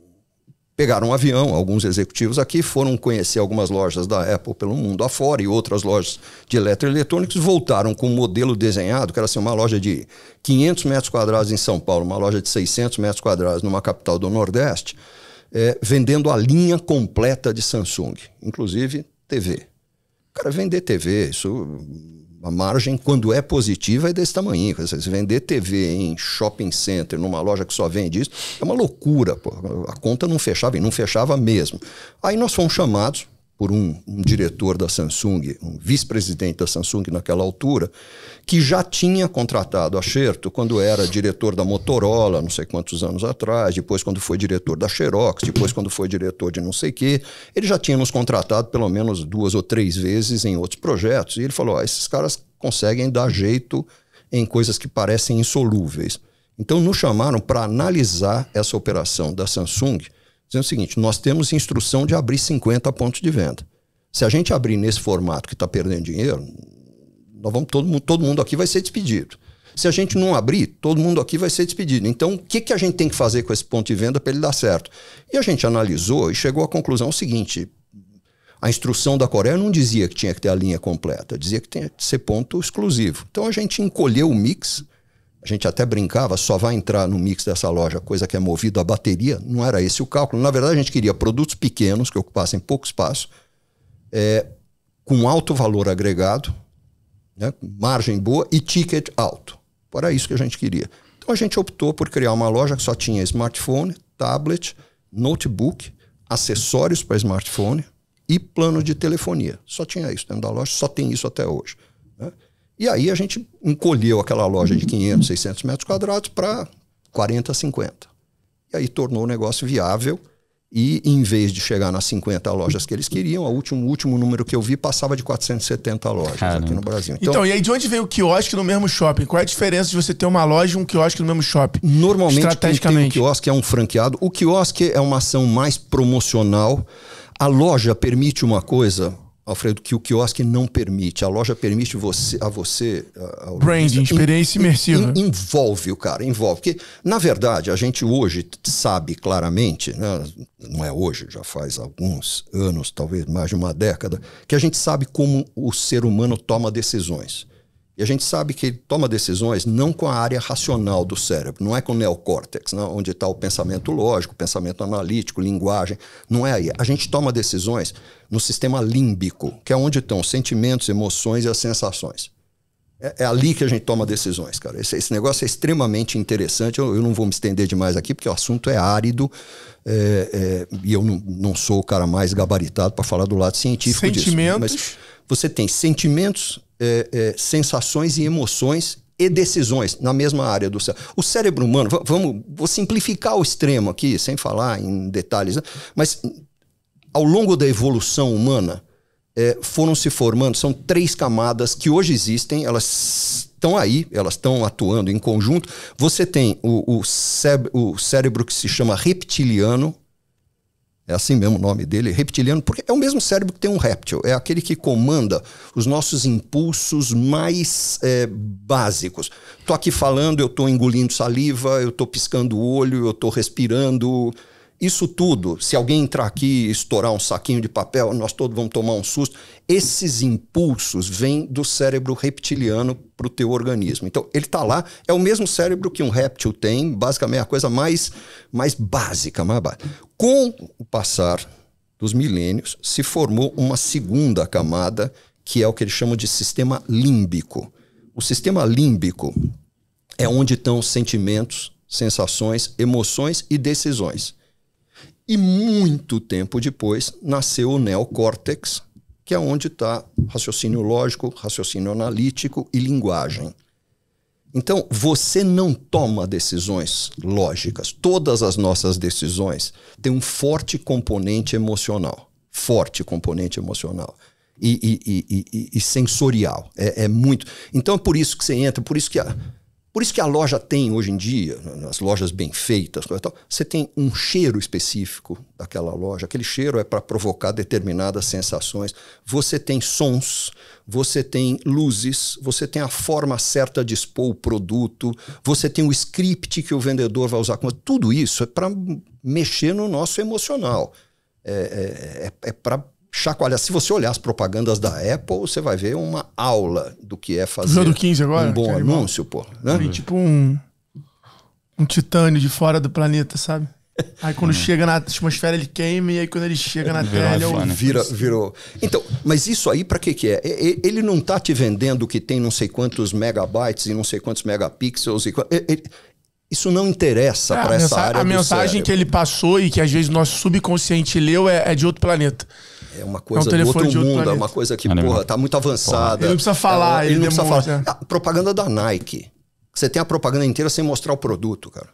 pegaram um avião, alguns executivos aqui foram conhecer algumas lojas da Apple pelo mundo afora e outras lojas de eletroeletrônicos, voltaram com um modelo desenhado, que era assim, uma loja de 500 metros quadrados em São Paulo, uma loja de 600 metros quadrados numa capital do Nordeste, é, vendendo a linha completa de Samsung, inclusive TV. Cara, vender TV, isso a margem, quando é positiva, é desse tamanho. Você vender TV em shopping center, numa loja que só vende isso, é uma loucura. Pô. A conta não fechava e não fechava mesmo. Aí nós fomos chamados por um, um diretor da Samsung, um vice-presidente da Samsung naquela altura, que já tinha contratado a Xerto quando era diretor da Motorola, não sei quantos anos atrás, depois quando foi diretor da Xerox, depois quando foi diretor de não sei o quê. Ele já tinha nos contratado pelo menos duas ou três vezes em outros projetos. E ele falou: esses caras conseguem dar jeito em coisas que parecem insolúveis. Então, nos chamaram para analisar essa operação da Samsung dizendo o seguinte: nós temos instrução de abrir 50 pontos de venda. Se a gente abrir nesse formato que está perdendo dinheiro, nós vamos, todo, mundo, todo mundo aqui vai ser despedido. Se a gente não abrir, todo mundo aqui vai ser despedido. Então, o que, que a gente tem que fazer com esse ponto de venda para ele dar certo? E a gente analisou e chegou à conclusão seguinte: a instrução da Coreia não dizia que tinha que ter a linha completa, dizia que tinha que ser ponto exclusivo. Então, a gente encolheu o mix a gente até brincava, só vai entrar no mix dessa loja coisa que é movida a bateria. Não era esse o cálculo. Na verdade, a gente queria produtos pequenos, que ocupassem pouco espaço, é, com alto valor agregado, né, margem boa e ticket alto. Era isso que a gente queria. Então a gente optou por criar uma loja que só tinha smartphone, tablet, notebook, acessórios para smartphone e plano de telefonia. Só tinha isso dentro da loja, só tem isso até hoje. Né? E aí a gente encolheu aquela loja de 500, 600 metros quadrados para 40, 50. E aí tornou o negócio viável. E em vez de chegar nas 50 lojas que eles queriam, o último, último número que eu vi passava de 470 lojas Caramba. aqui no Brasil. Então, então, e aí de onde veio o quiosque no mesmo shopping? Qual é a diferença de você ter uma loja e um quiosque no mesmo shopping? Normalmente, Estrategicamente. Quem o quiosque é um franqueado. O quiosque é uma ação mais promocional. A loja permite uma coisa Alfredo, que o quiosque não permite. A loja permite você, a você. A, a Branding, experiência in, imersiva. In, envolve o cara, envolve. Porque, na verdade, a gente hoje sabe claramente, né, não é hoje, já faz alguns anos, talvez mais de uma década, que a gente sabe como o ser humano toma decisões. E a gente sabe que ele toma decisões não com a área racional do cérebro, não é com o neocórtex, não, né, onde está o pensamento lógico, pensamento analítico, linguagem. Não é aí. A gente toma decisões no sistema límbico, que é onde estão os sentimentos, emoções e as sensações. É, é ali que a gente toma decisões, cara. Esse, esse negócio é extremamente interessante. Eu, eu, não vou me estender demais aqui, porque o assunto é árido é, é, e eu não, não, sou o cara mais gabaritado para falar do lado científico Sentimentos. disso. você tem sentimentos, é, é, sensações e emoções e decisões na mesma área do cérebro. O cérebro humano, vamos, vou simplificar ao extremo aqui, sem falar em detalhes, né? mas ao longo da evolução humana é, foram se formando, são três camadas que hoje existem, elas estão aí, elas estão atuando em conjunto. Você tem o, o, o cérebro que se chama reptiliano, é assim mesmo o nome dele, reptiliano, porque é o mesmo cérebro que tem um réptil. É aquele que comanda os nossos impulsos mais é, básicos. Tô aqui falando, eu tô engolindo saliva, eu tô piscando o olho, eu tô respirando, isso tudo, se alguém entrar aqui e estourar um saquinho de papel, nós todos vamos tomar um susto. Esses impulsos vêm do cérebro reptiliano para o teu organismo. Então, ele está lá, é o mesmo cérebro que um réptil tem, basicamente é a coisa mais, mais básica, mais básica. Com o passar dos milênios, se formou uma segunda camada, que é o que eles chamam de sistema límbico. O sistema límbico é onde estão os sentimentos, sensações, emoções e decisões. E muito tempo depois nasceu o neocórtex, que é onde está raciocínio lógico, raciocínio analítico e linguagem. Então, você não toma decisões lógicas. Todas as nossas decisões têm um forte componente emocional. Forte componente emocional. E, e, e, e sensorial. É, é, muito. Então, é por isso que você entra, por isso que. A, por isso que a loja tem hoje em dia, nas lojas bem feitas, coisa tal, você tem um cheiro específico daquela loja. Aquele cheiro é para provocar determinadas sensações. Você tem sons, você tem luzes, você tem a forma certa de expor o produto, você tem o script que o vendedor vai usar. Tudo isso é para mexer no nosso emocional. É, é, é, é para chacoalhar. Se você olhar as propagandas da Apple, você vai ver uma aula do que é fazer do 15 agora, um bom anúncio, pô. Né? tipo um, um titânio de fora do planeta, sabe? Aí quando hum. chega na atmosfera ele queima e aí quando ele chega na virou tela é iPhone, né? vira, virou. Então, mas isso aí para que que é? Ele não tá te vendendo que tem não sei quantos megabytes e não sei quantos megapixels e ele, isso não interessa é, para essa área. A mensagem cérebro. que ele passou e que às vezes nosso subconsciente leu é, é de outro planeta é uma coisa é um do outro mundo, outro é uma coisa que, Animal. porra, tá muito avançada. Ele não precisa falar, é, ele, ele, não precisa falar. É a propaganda da Nike. Você tem a propaganda inteira sem mostrar o produto, cara.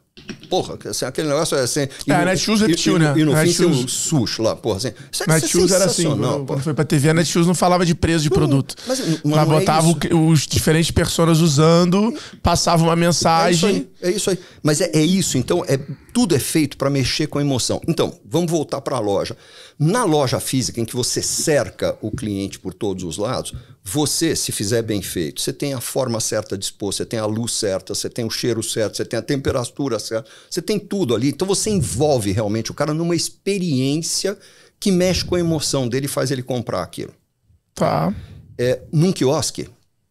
Porra, assim, aquele negócio é assim. É, e, a Netshoes repetiu, né? E no Netshoes. fim tem um lá, porra. Assim. Isso é, Netshoes é era assim. Não, quando foi pra TV, a Netshoes não falava de preço de não, produto. Mas, mas, mas botava é os diferentes personas usando, passava uma mensagem. É isso aí. É isso aí. Mas é, é isso. Então, é, tudo é feito para mexer com a emoção. Então, vamos voltar para a loja. Na loja física, em que você cerca o cliente por todos os lados, você, se fizer bem feito, você tem a forma certa de expor, você tem a luz certa, você tem o cheiro certo, você tem a temperatura certa, você tem tudo ali. Então você envolve realmente o cara numa experiência que mexe com a emoção dele e faz ele comprar aquilo. Tá. É, num quiosque,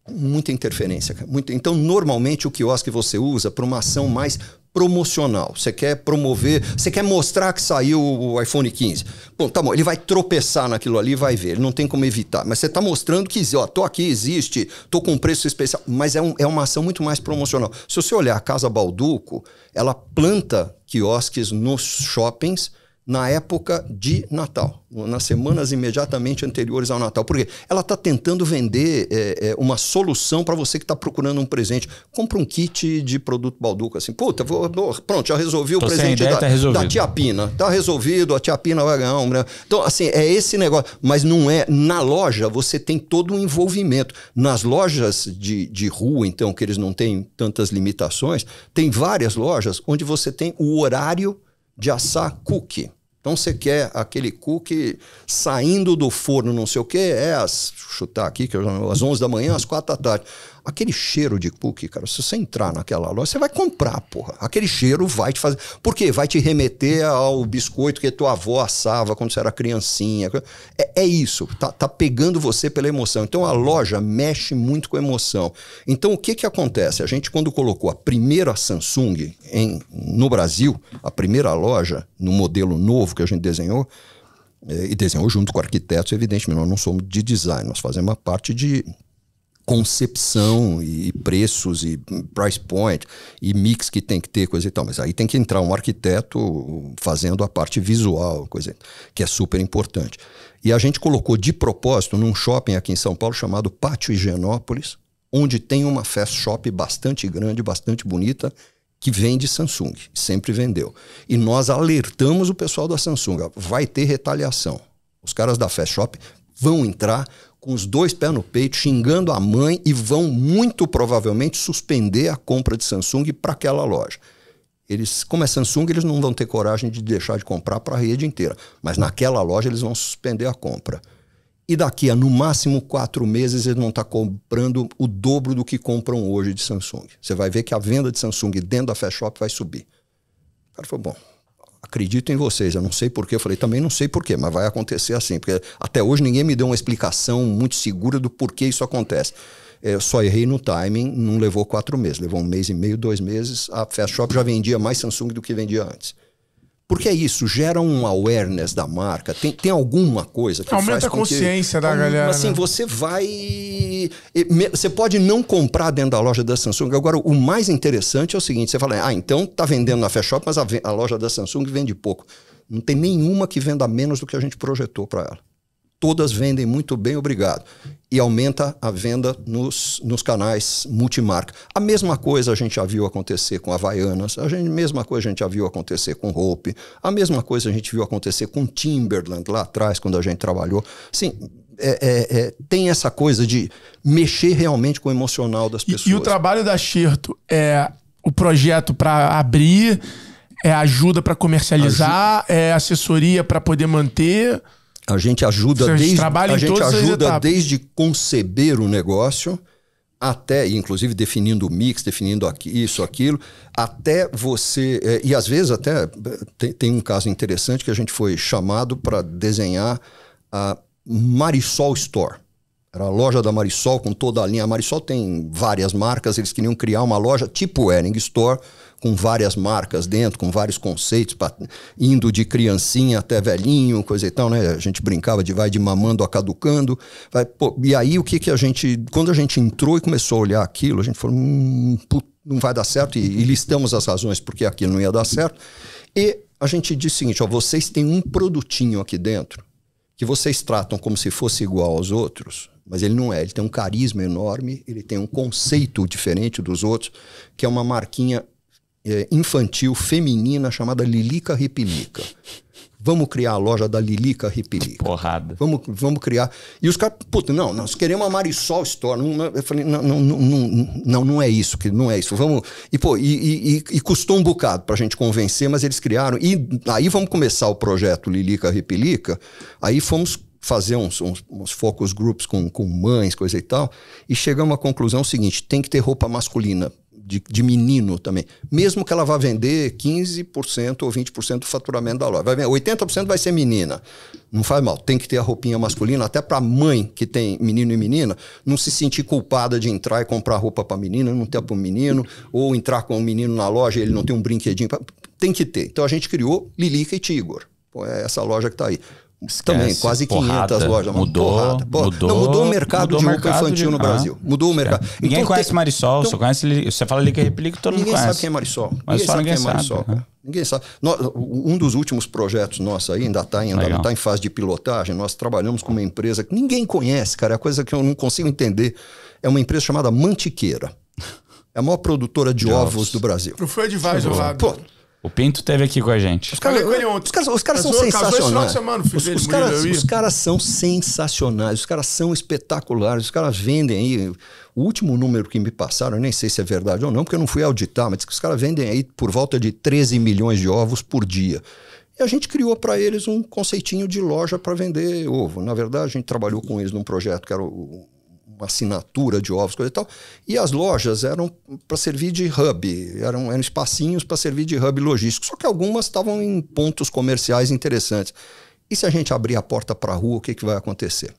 muita interferência. Muito... Então, normalmente, o quiosque você usa para uma ação mais promocional. Você quer promover, você quer mostrar que saiu o iPhone 15. Bom, tá bom, ele vai tropeçar naquilo ali, vai ver, ele não tem como evitar. Mas você está mostrando que, ó, tô aqui, existe, tô com preço especial. Mas é, um, é uma ação muito mais promocional. Se você olhar a Casa Balduco, ela planta quiosques nos shoppings na época de Natal, nas semanas imediatamente anteriores ao Natal. Por quê? Ela está tentando vender é, é, uma solução para você que está procurando um presente. Compra um kit de produto Balduca, assim. Puta, vou, vou, pronto, já resolvi o Tô presente ideia, da, tá da tia Pina. Tá resolvido, a tia Pina vai ganhar um. Né? Então, assim, é esse negócio. Mas não é. Na loja, você tem todo um envolvimento. Nas lojas de, de rua, então, que eles não têm tantas limitações, tem várias lojas onde você tem o horário de assar cookie. Então você quer aquele cookie saindo do forno, não sei o quê, é às, chutar aqui, que eu já, às 11 da manhã, às 4 da tarde. Aquele cheiro de cookie, cara, se você entrar naquela loja, você vai comprar, porra. Aquele cheiro vai te fazer. Por quê? Vai te remeter ao biscoito que tua avó assava quando você era criancinha. É, é isso. Tá, tá pegando você pela emoção. Então a loja mexe muito com a emoção. Então o que que acontece? A gente, quando colocou a primeira Samsung em, no Brasil, a primeira loja, no modelo novo que a gente desenhou, eh, e desenhou junto com arquitetos, evidentemente, nós não somos de design, nós fazemos a parte de concepção e preços e price point e mix que tem que ter, coisa e tal. Mas aí tem que entrar um arquiteto fazendo a parte visual, coisa que é super importante. E a gente colocou de propósito num shopping aqui em São Paulo chamado Pátio Higienópolis, onde tem uma fast shop bastante grande, bastante bonita, que vende Samsung, sempre vendeu. E nós alertamos o pessoal da Samsung, vai ter retaliação. Os caras da fast shop vão entrar com os dois pés no peito, xingando a mãe e vão muito provavelmente suspender a compra de Samsung para aquela loja. Eles, como é Samsung, eles não vão ter coragem de deixar de comprar para a rede inteira, mas naquela loja eles vão suspender a compra. E daqui a no máximo quatro meses eles vão estar tá comprando o dobro do que compram hoje de Samsung. Você vai ver que a venda de Samsung dentro da Fast Shop vai subir. O cara falou, bom, acredito em vocês. Eu não sei porquê. Eu falei, também não sei porquê, mas vai acontecer assim. Porque até hoje ninguém me deu uma explicação muito segura do porquê isso acontece. Eu só errei no timing, não levou quatro meses. Levou um mês e meio, dois meses. A Fast Shop já vendia mais Samsung do que vendia antes. Porque é isso, gera um awareness da marca, tem, tem alguma coisa que Aumenta faz a consciência que, da como, então, galera. Assim, né? você vai. Você pode não comprar dentro da loja da Samsung. Agora, o mais interessante é o seguinte: você fala, ah, então tá vendendo na Fast mas a, a loja da Samsung vende pouco. Não tem nenhuma que venda menos do que a gente projetou para ela todas vendem muito bem, obrigado. E aumenta a venda nos, nos canais multimarca. A mesma coisa a gente já viu acontecer com Havaianas, a gente, mesma coisa a gente já viu acontecer com Hope, a mesma coisa a gente viu acontecer com Timberland lá atrás, quando a gente trabalhou. Sim, é, é, é, tem essa coisa de mexer realmente com o emocional das pessoas. E, e o trabalho da Xerto é o projeto para abrir, é ajuda para comercializar, Aju... é assessoria para poder manter. A gente ajuda, Você desde, a gente ajuda desde conceber o negócio até, inclusive definindo o mix, definindo aqui, isso, aquilo, até você. Eh, e às vezes até eh, tem, tem um caso interessante que a gente foi chamado para desenhar a Marisol Store. Era a loja da Marisol com toda a linha. A Marisol tem várias marcas, eles queriam criar uma loja tipo Ering Store com várias marcas dentro, com vários conceitos, indo de criancinha até velhinho, coisa e tal, né? A gente brincava de vai de mamando a caducando. Vai, pô, e aí o que que a gente. Quando a gente entrou e começou a olhar aquilo, a gente falou, hum, put, não vai dar certo, e, e listamos as razões porque aquilo não ia dar certo. E a gente disse o seguinte: ó, vocês têm um produtinho aqui dentro que vocês tratam como se fosse igual aos outros, mas ele não é. Ele tem um carisma enorme, ele tem um conceito diferente dos outros, que é uma marquinha é, infantil feminina chamada Lilica Ripilica. Vamos criar a loja da Lilica Ripilica. Porrada. Vamos, vamos criar. E os caras, puta, não, nós queremos a Marisol Store. Não, eu falei, não, não, não, não, não é isso, que não é isso. Vamos. E, pô, e, e, e custou um bocado pra gente convencer, mas eles criaram. E aí vamos começar o projeto Lilica Ripilica. Aí fomos fazer uns, uns, uns, focus groups com, com mães, coisa e tal, e chegamos à conclusão seguinte: tem que ter roupa masculina de, de menino também. Mesmo que ela vá vender 15% ou 20% do faturamento da loja. Vai vender, 80% vai ser menina. Não faz mal, tem que ter a roupinha masculina, até para mãe que tem menino e menina, não se sentir culpada de entrar e comprar roupa para menina, não ter para o menino, ou entrar com o um menino na loja e ele não tem um brinquedinho. Pra... Tem que ter. Então a gente criou Lilica e Tigor. Pô, é essa loja que está aí. Esquece, também quase porrada, 500 lojas. Mudou, porrada, mudou, não, mudou o mercado mudou de roupa infantil de... no Brasil. Ah, mudou o mercado. Ninguém então, conhece tem... Marisol, então, só conhece, você fala Liga Replica, todo mundo conhece. Ninguém sabe quem é Marisol. Mas ninguém, é né? ninguém sabe quem é Marisol. Sabe, Ninguém sabe. um dos últimos projetos nossos aí, ainda está ainda tá em fase de pilotagem. Nós trabalhamos com uma empresa que ninguém conhece, cara. É a coisa que eu não consigo entender. É uma empresa chamada Mantiqueira. É a maior produtora de, de ovos. ovos. do Brasil. Pro Fred Vaz do Pô, o Pinto teve aqui com a gente. Os caras, os os caras são sensacionais. Semana, os, os, caras, os caras são sensacionais, os caras são espetaculares, os caras vendem aí. O último número que me passaram, eu nem sei se é verdade ou não, porque eu não fui auditar, mas que os caras vendem aí por volta de 13 milhões de ovos por dia. E a gente criou para eles um conceitinho de loja para vender ovo. Na verdade, a gente trabalhou com eles num projeto que era o assinatura de ovos, coisa e tal. E as lojas eram para servir de hub, eram, eram espacinhos para servir de hub logístico. Só que algumas estavam em pontos comerciais interessantes. E se a gente abrir a porta para a rua, o que, que vai acontecer?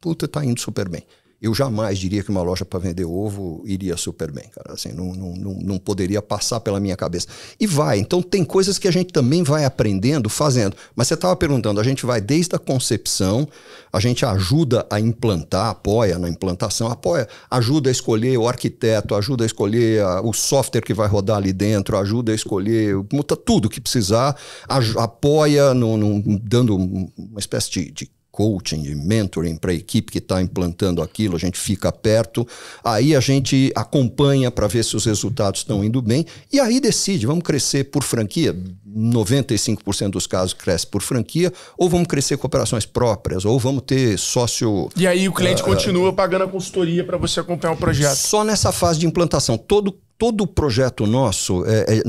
Puta, está indo super bem eu jamais diria que uma loja para vender ovo iria super bem, cara. Assim, não, não, não, não, poderia passar pela minha cabeça. E vai. Então, tem coisas que a gente também vai aprendendo, fazendo. Mas você estava perguntando, a gente vai desde a concepção, a gente ajuda a implantar, apoia na implantação, apoia, ajuda a escolher o arquiteto, ajuda a escolher a, o software que vai rodar ali dentro, ajuda a escolher muda tudo que precisar, a, apoia no, no, dando uma espécie de, de coaching, de mentoring para a equipe que está implantando aquilo, a gente fica perto, aí a gente acompanha para ver se os resultados estão indo bem e aí decide, vamos crescer por franquia, 95% dos casos cresce por franquia, ou vamos crescer com operações próprias, ou vamos ter sócio... E aí o cliente uh, continua ah, pagando a consultoria para você acompanhar o projeto. Só nessa fase de implantação, todo todo o projeto nosso, é, é,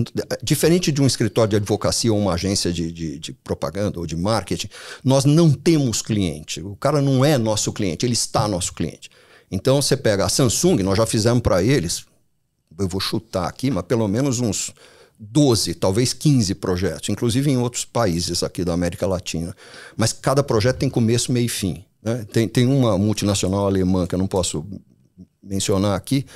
diferente de um escritório de advocacia ou uma agência de, de, de, propaganda ou de marketing, nós não temos cliente. O cara não é nosso cliente, ele está nosso cliente. Então você pega a Samsung, nós já fizemos para eles, eu vou chutar aqui, mas pelo menos uns 12, talvez 15 projetos, inclusive em outros países aqui da América Latina. Mas cada projeto tem começo, meio e fim. Né? Tem, tem uma multinacional alemã que eu não posso mencionar aqui,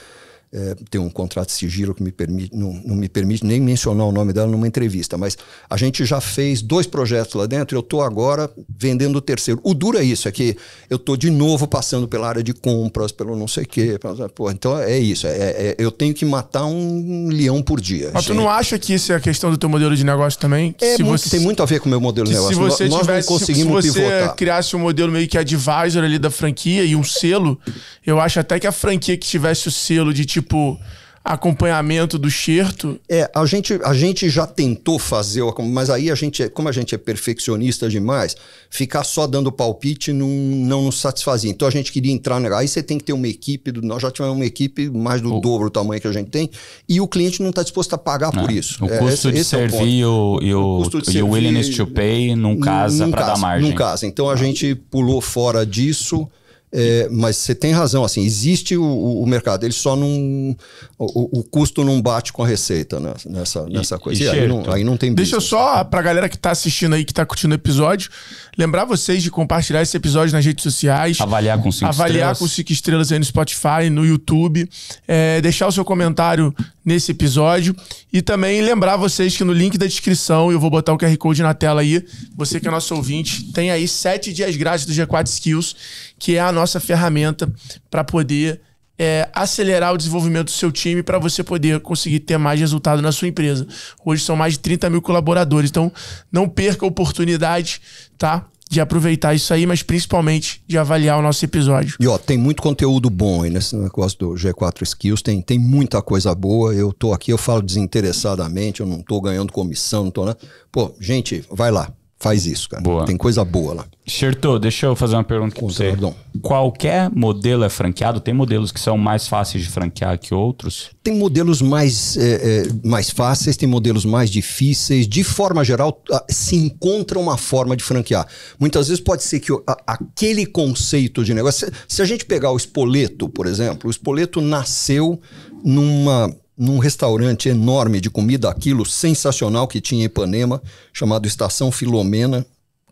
é, tem um contrato de sigilo que me permite, não, não, me permite nem mencionar o nome dela numa entrevista, mas a gente já fez dois projetos lá dentro e eu estou agora vendendo o terceiro. O duro é isso, é que eu estou de novo passando pela área de compras, pelo não sei o quê. Pô, então é isso, é, é, é, eu tenho que matar um leão por dia. Mas gente. tu não acha que isso é a questão do teu modelo de negócio também? É, se muito, você, tem muito a ver com o meu modelo de negócio. Se você Nós tivesse, não conseguimos se você pivotar. criasse um modelo meio que advisor ali da franquia e um selo, eu acho até que a franquia que tivesse o selo de tipo acompanhamento do xerto? É, a gente, a gente já tentou fazer, mas aí a gente, como a gente é perfeccionista demais, ficar só dando palpite não, não nos satisfazia. Então a gente queria entrar, aí você tem que ter uma equipe, nós já tivemos uma equipe mais do dobro do tamanho que a gente tem, e o cliente não está disposto a pagar por é, isso. O é, custo de é servir o e o, e o willingness to pay não casa para dar margem. Não casa, então a tá. gente pulou fora disso... É, mas você tem razão, assim, existe o, o mercado, ele só não. O, o, custo não bate com a receita né, nessa, nessa e, coisa. E, aí, não, aí, não, tem business. Deixa eu só, pra galera que tá assistindo aí, que tá curtindo o episódio, lembrar vocês de compartilhar esse episódio nas redes sociais. Avaliar com cinco avaliar estrelas. com cinco estrelas aí no Spotify, no YouTube. É, deixar o seu comentário nesse episódio. E também lembrar vocês que no link da descrição, eu vou botar o QR Code na tela aí. Você que é nosso ouvinte, tem aí sete dias grátis do G4 Skills que é a nossa ferramenta para poder é, acelerar o desenvolvimento do seu time para você poder conseguir ter mais resultado na sua empresa. Hoje são mais de 30 mil colaboradores, então não perca a oportunidade, tá? De aproveitar isso aí, mas principalmente de avaliar o nosso episódio. E ó, tem muito conteúdo bom aí nesse negócio do G4 Skills, tem, tem muita coisa boa. Eu tô aqui, eu falo desinteressadamente, eu não tô ganhando comissão, não tô né? Pô, gente, vai lá, Faz isso, cara. Boa. Tem coisa boa lá. Xertô, deixa eu fazer uma pergunta com você. Perdão. Qualquer modelo é franqueado? Tem modelos que são mais fáceis de franquear que outros? Tem modelos mais, é, é, mais fáceis, tem modelos mais difíceis. De forma geral, se encontra uma forma de franquear. Muitas vezes pode ser que a, aquele conceito de negócio. Se, se a gente pegar o Espoleto, por exemplo, o Espoleto nasceu numa num restaurante enorme de comida aquilo sensacional que tinha em Ipanema, chamado Estação Filomena,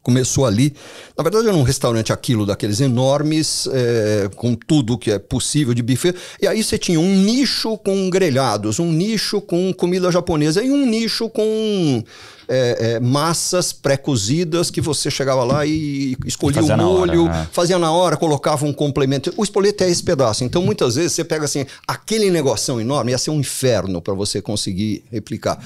começou ali. Na verdade, era um restaurante aquilo, daqueles enormes, é, com tudo que é possível de buffet. E aí você tinha um nicho com grelhados, um nicho com comida japonesa e um nicho com é, é, massas pré-cozidas que você chegava lá e escolhia o molho, hora, né? fazia na hora, colocava um complemento. O espoleto é esse pedaço. Então, muitas vezes, você pega assim, aquele negocinho enorme, ia ser um inferno para você conseguir replicar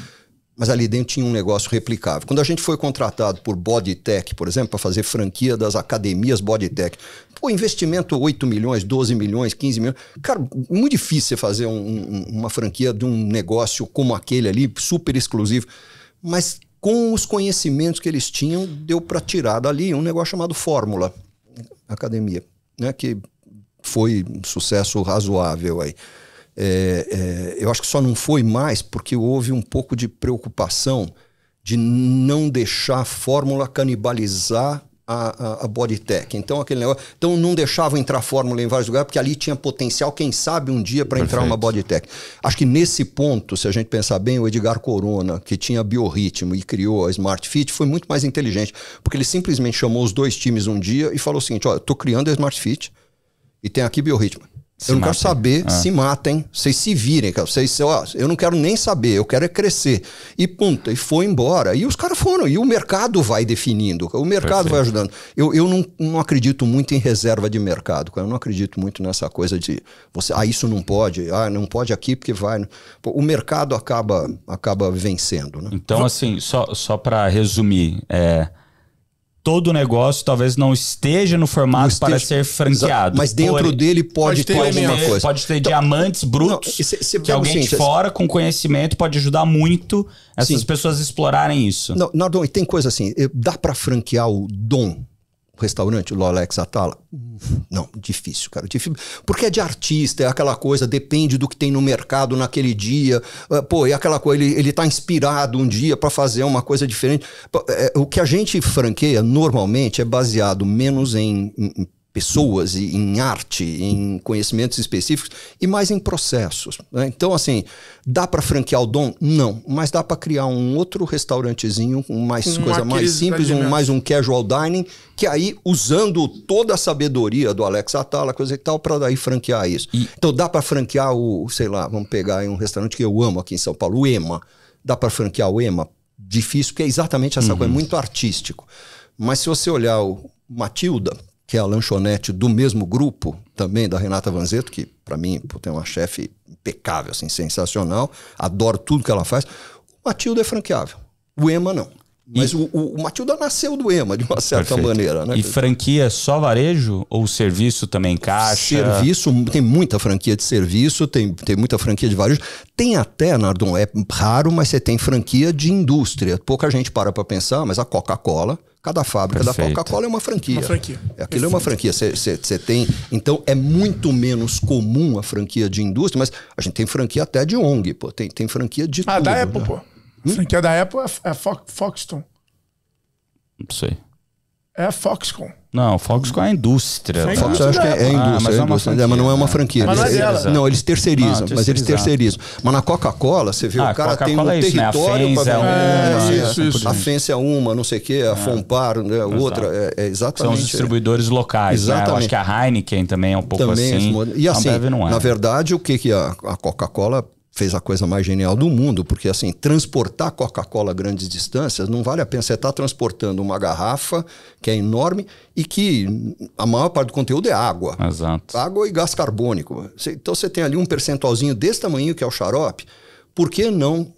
mas ali dentro tinha um negócio replicável. Quando a gente foi contratado por Bodytech, por exemplo, para fazer franquia das academias Bodytech, pô, investimento 8 milhões, 12 milhões, 15 milhões. Cara, muito difícil você fazer um, uma franquia de um negócio como aquele ali, super exclusivo. Mas com os conhecimentos que eles tinham, deu para tirar dali um negócio chamado Fórmula Academia, né? que foi um sucesso razoável aí. É, é, eu acho que só não foi mais porque houve um pouco de preocupação de não deixar a fórmula canibalizar a, a, a bodytech. Então, aquele negócio. Então, não deixavam entrar fórmula em vários lugares, porque ali tinha potencial, quem sabe, um dia para entrar uma bodytech. Acho que nesse ponto, se a gente pensar bem, o Edgar Corona, que tinha biorritmo e criou a Smart Fit, foi muito mais inteligente, porque ele simplesmente chamou os dois times um dia e falou o seguinte: olha, estou criando a Smart Fit e tem aqui biorritmo. Se eu não matem. quero saber, ah. se matem, vocês se virem, Vocês, ó, eu não quero nem saber, eu quero é crescer. E ponto, e foi embora. E os caras foram, e o mercado vai definindo, o mercado Perfeito. vai ajudando. Eu, eu não, não acredito muito em reserva de mercado, Eu não acredito muito nessa coisa de você, ah, isso não pode, ah, não pode aqui porque vai. Pô, o mercado acaba, acaba vencendo, né? Então, assim, só, só para resumir, é todo o negócio talvez não esteja no formato esteja, para ser franqueado. Mas dentro dele pode, pode ter alguma coisa. Pode ter então, diamantes brutos não, cê, cê que alguém de é fora com conhecimento pode ajudar muito essas sim. pessoas a explorarem isso. Não, tem coisa assim, eh, dá para franquear o dom restaurante Lolex Atala? Não, difícil, cara. Difícil. Porque é de artista, é aquela coisa, depende do que tem no mercado naquele dia. Ah, pô, é aquela coisa, ele, ele tá inspirado um dia para fazer uma coisa diferente. É, o que a gente franqueia normalmente é baseado menos em, em pessoas, e em arte, em conhecimentos específicos e mais em processos. Né? Então, assim, dá para franquear o dom? Não, mas dá para criar um outro restaurantezinho, com mais Uma coisa mais simples, um, mais um casual dining, que aí usando toda a sabedoria do Alex Atala, coisa e tal, para daí franquear isso. E... Então, dá para franquear o, sei lá, vamos pegar um restaurante que eu amo aqui em São Paulo, o EMA. Dá para franquear o EMA? Difícil, porque é exatamente essa uhum. coisa, é muito artístico. Mas se você olhar o Matilda, que é a lanchonete do mesmo grupo, também da Renata Vanzetto, que para mim tem é uma chefe impecável, assim, sensacional, adoro tudo que ela faz. O Matilda é franqueável, o Ema não. Mas e... o, o, Matilda nasceu do EMA, de uma certa Perfeito. maneira. Né? E franquia só varejo ou serviço também caixa? Serviço, tem muita franquia de serviço, tem, tem muita franquia de varejo. Tem até, Nardon, é raro, mas você tem franquia de indústria. Pouca gente para para pensar, mas a Coca-Cola, cada fábrica Perfeito. da Coca-Cola é uma franquia. Uma franquia. É, aquilo é uma franquia. Você tem. Então é muito menos comum a franquia de indústria, mas a gente tem franquia até de ONG, pô. Tem, tem franquia de. Ah, tudo, da Apple, né? pô. Hum? A franquia é da Apple é, é Fo Foxton. Não sei. É Foxconn. Não, Foxconn é a indústria. Né? Foxconn acho é ah, que é, é indústria, ah, mas, é indústria mas, não é uma ah. franquia. Mas eles, não, não, eles terceirizam, não, ah, mas eles terceirizam. Mas na Coca-Cola, você vê, ah, o cara tem um é isso, né? território né? para É, A Fence é uma, não sei o quê, a Fompar é né, outra. É, exatamente. São os distribuidores locais, exatamente. Né? Eu acho que a Heineken também é um pouco também, assim. E então assim, na verdade, o que, que a, a Coca-Cola fez a coisa mais genial do mundo, porque assim, transportar Coca-Cola grandes distâncias não vale a pena. Você está transportando uma garrafa que é enorme e que a maior parte do conteúdo é água. Exato. Água e gás carbônico. Então você tem ali um percentualzinho desse tamanho que é o xarope. Por que não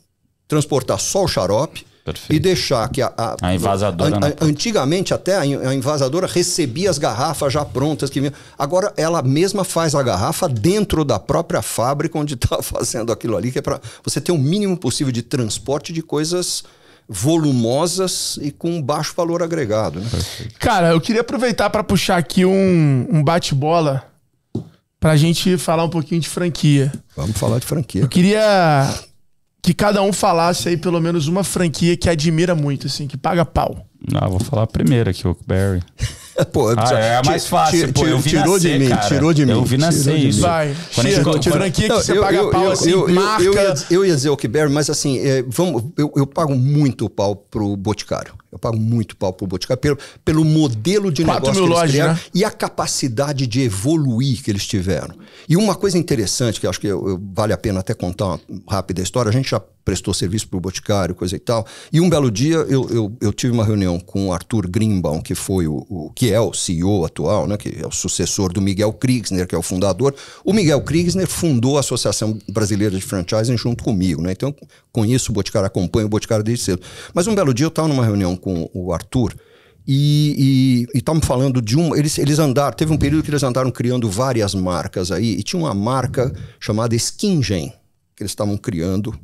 transportar só o xarope Perfeito. e deixar que a, a, a invasadora. A, antigamente até a invasadora recebia as garrafas já prontas que vinham. Agora ela mesma faz a garrafa dentro da própria fábrica onde está <laughs> fazendo aquilo ali, que é para você ter o um mínimo possível de transporte de coisas volumosas e com baixo valor agregado. Né? Cara, eu queria aproveitar para puxar aqui um, um bate-bola para a gente falar um pouquinho de franquia. Vamos falar de franquia. Eu queria que cada um falasse aí pelo menos uma franquia que admira muito, assim, que paga pau. Ah, vou falar a primeira aqui, o Barry. <laughs> pô, ah, é a mais fácil, pô, eu vi tirou nascer, de mim, cara. Tirou de mim, eu vi nascer isso. Vai, quando tira, franquia que você eu, paga eu, pau, eu, assim, eu, marca... Eu, eu, ia, eu ia dizer o Barry, mas assim, é, vamos, eu, eu pago muito pau pro Boticário. Eu pago muito pau pro Boticário pelo, pelo modelo de negócio que eles lojas, criaram né? e a capacidade de evoluir que eles tiveram. E uma coisa interessante, que acho que eu, eu, vale a pena até contar uma rápida história, a gente já prestou serviço pro Boticário, coisa e tal. E um belo dia eu, eu, eu tive uma reunião com o Arthur Grimbaum, que foi o, o, que é o CEO atual, né, que é o sucessor do Miguel Kriegsner, que é o fundador. O Miguel Kriegsner fundou a Associação Brasileira de Franchising junto comigo, né? Então, conheço o Boticário, acompanho o Boticário desde cedo. Mas um belo dia eu estava numa reunião com o Arthur e estamos tá falando de uma. Eles, eles andaram, teve um período que eles andaram criando várias marcas aí, e tinha uma marca chamada Skingen, que eles estavam criando,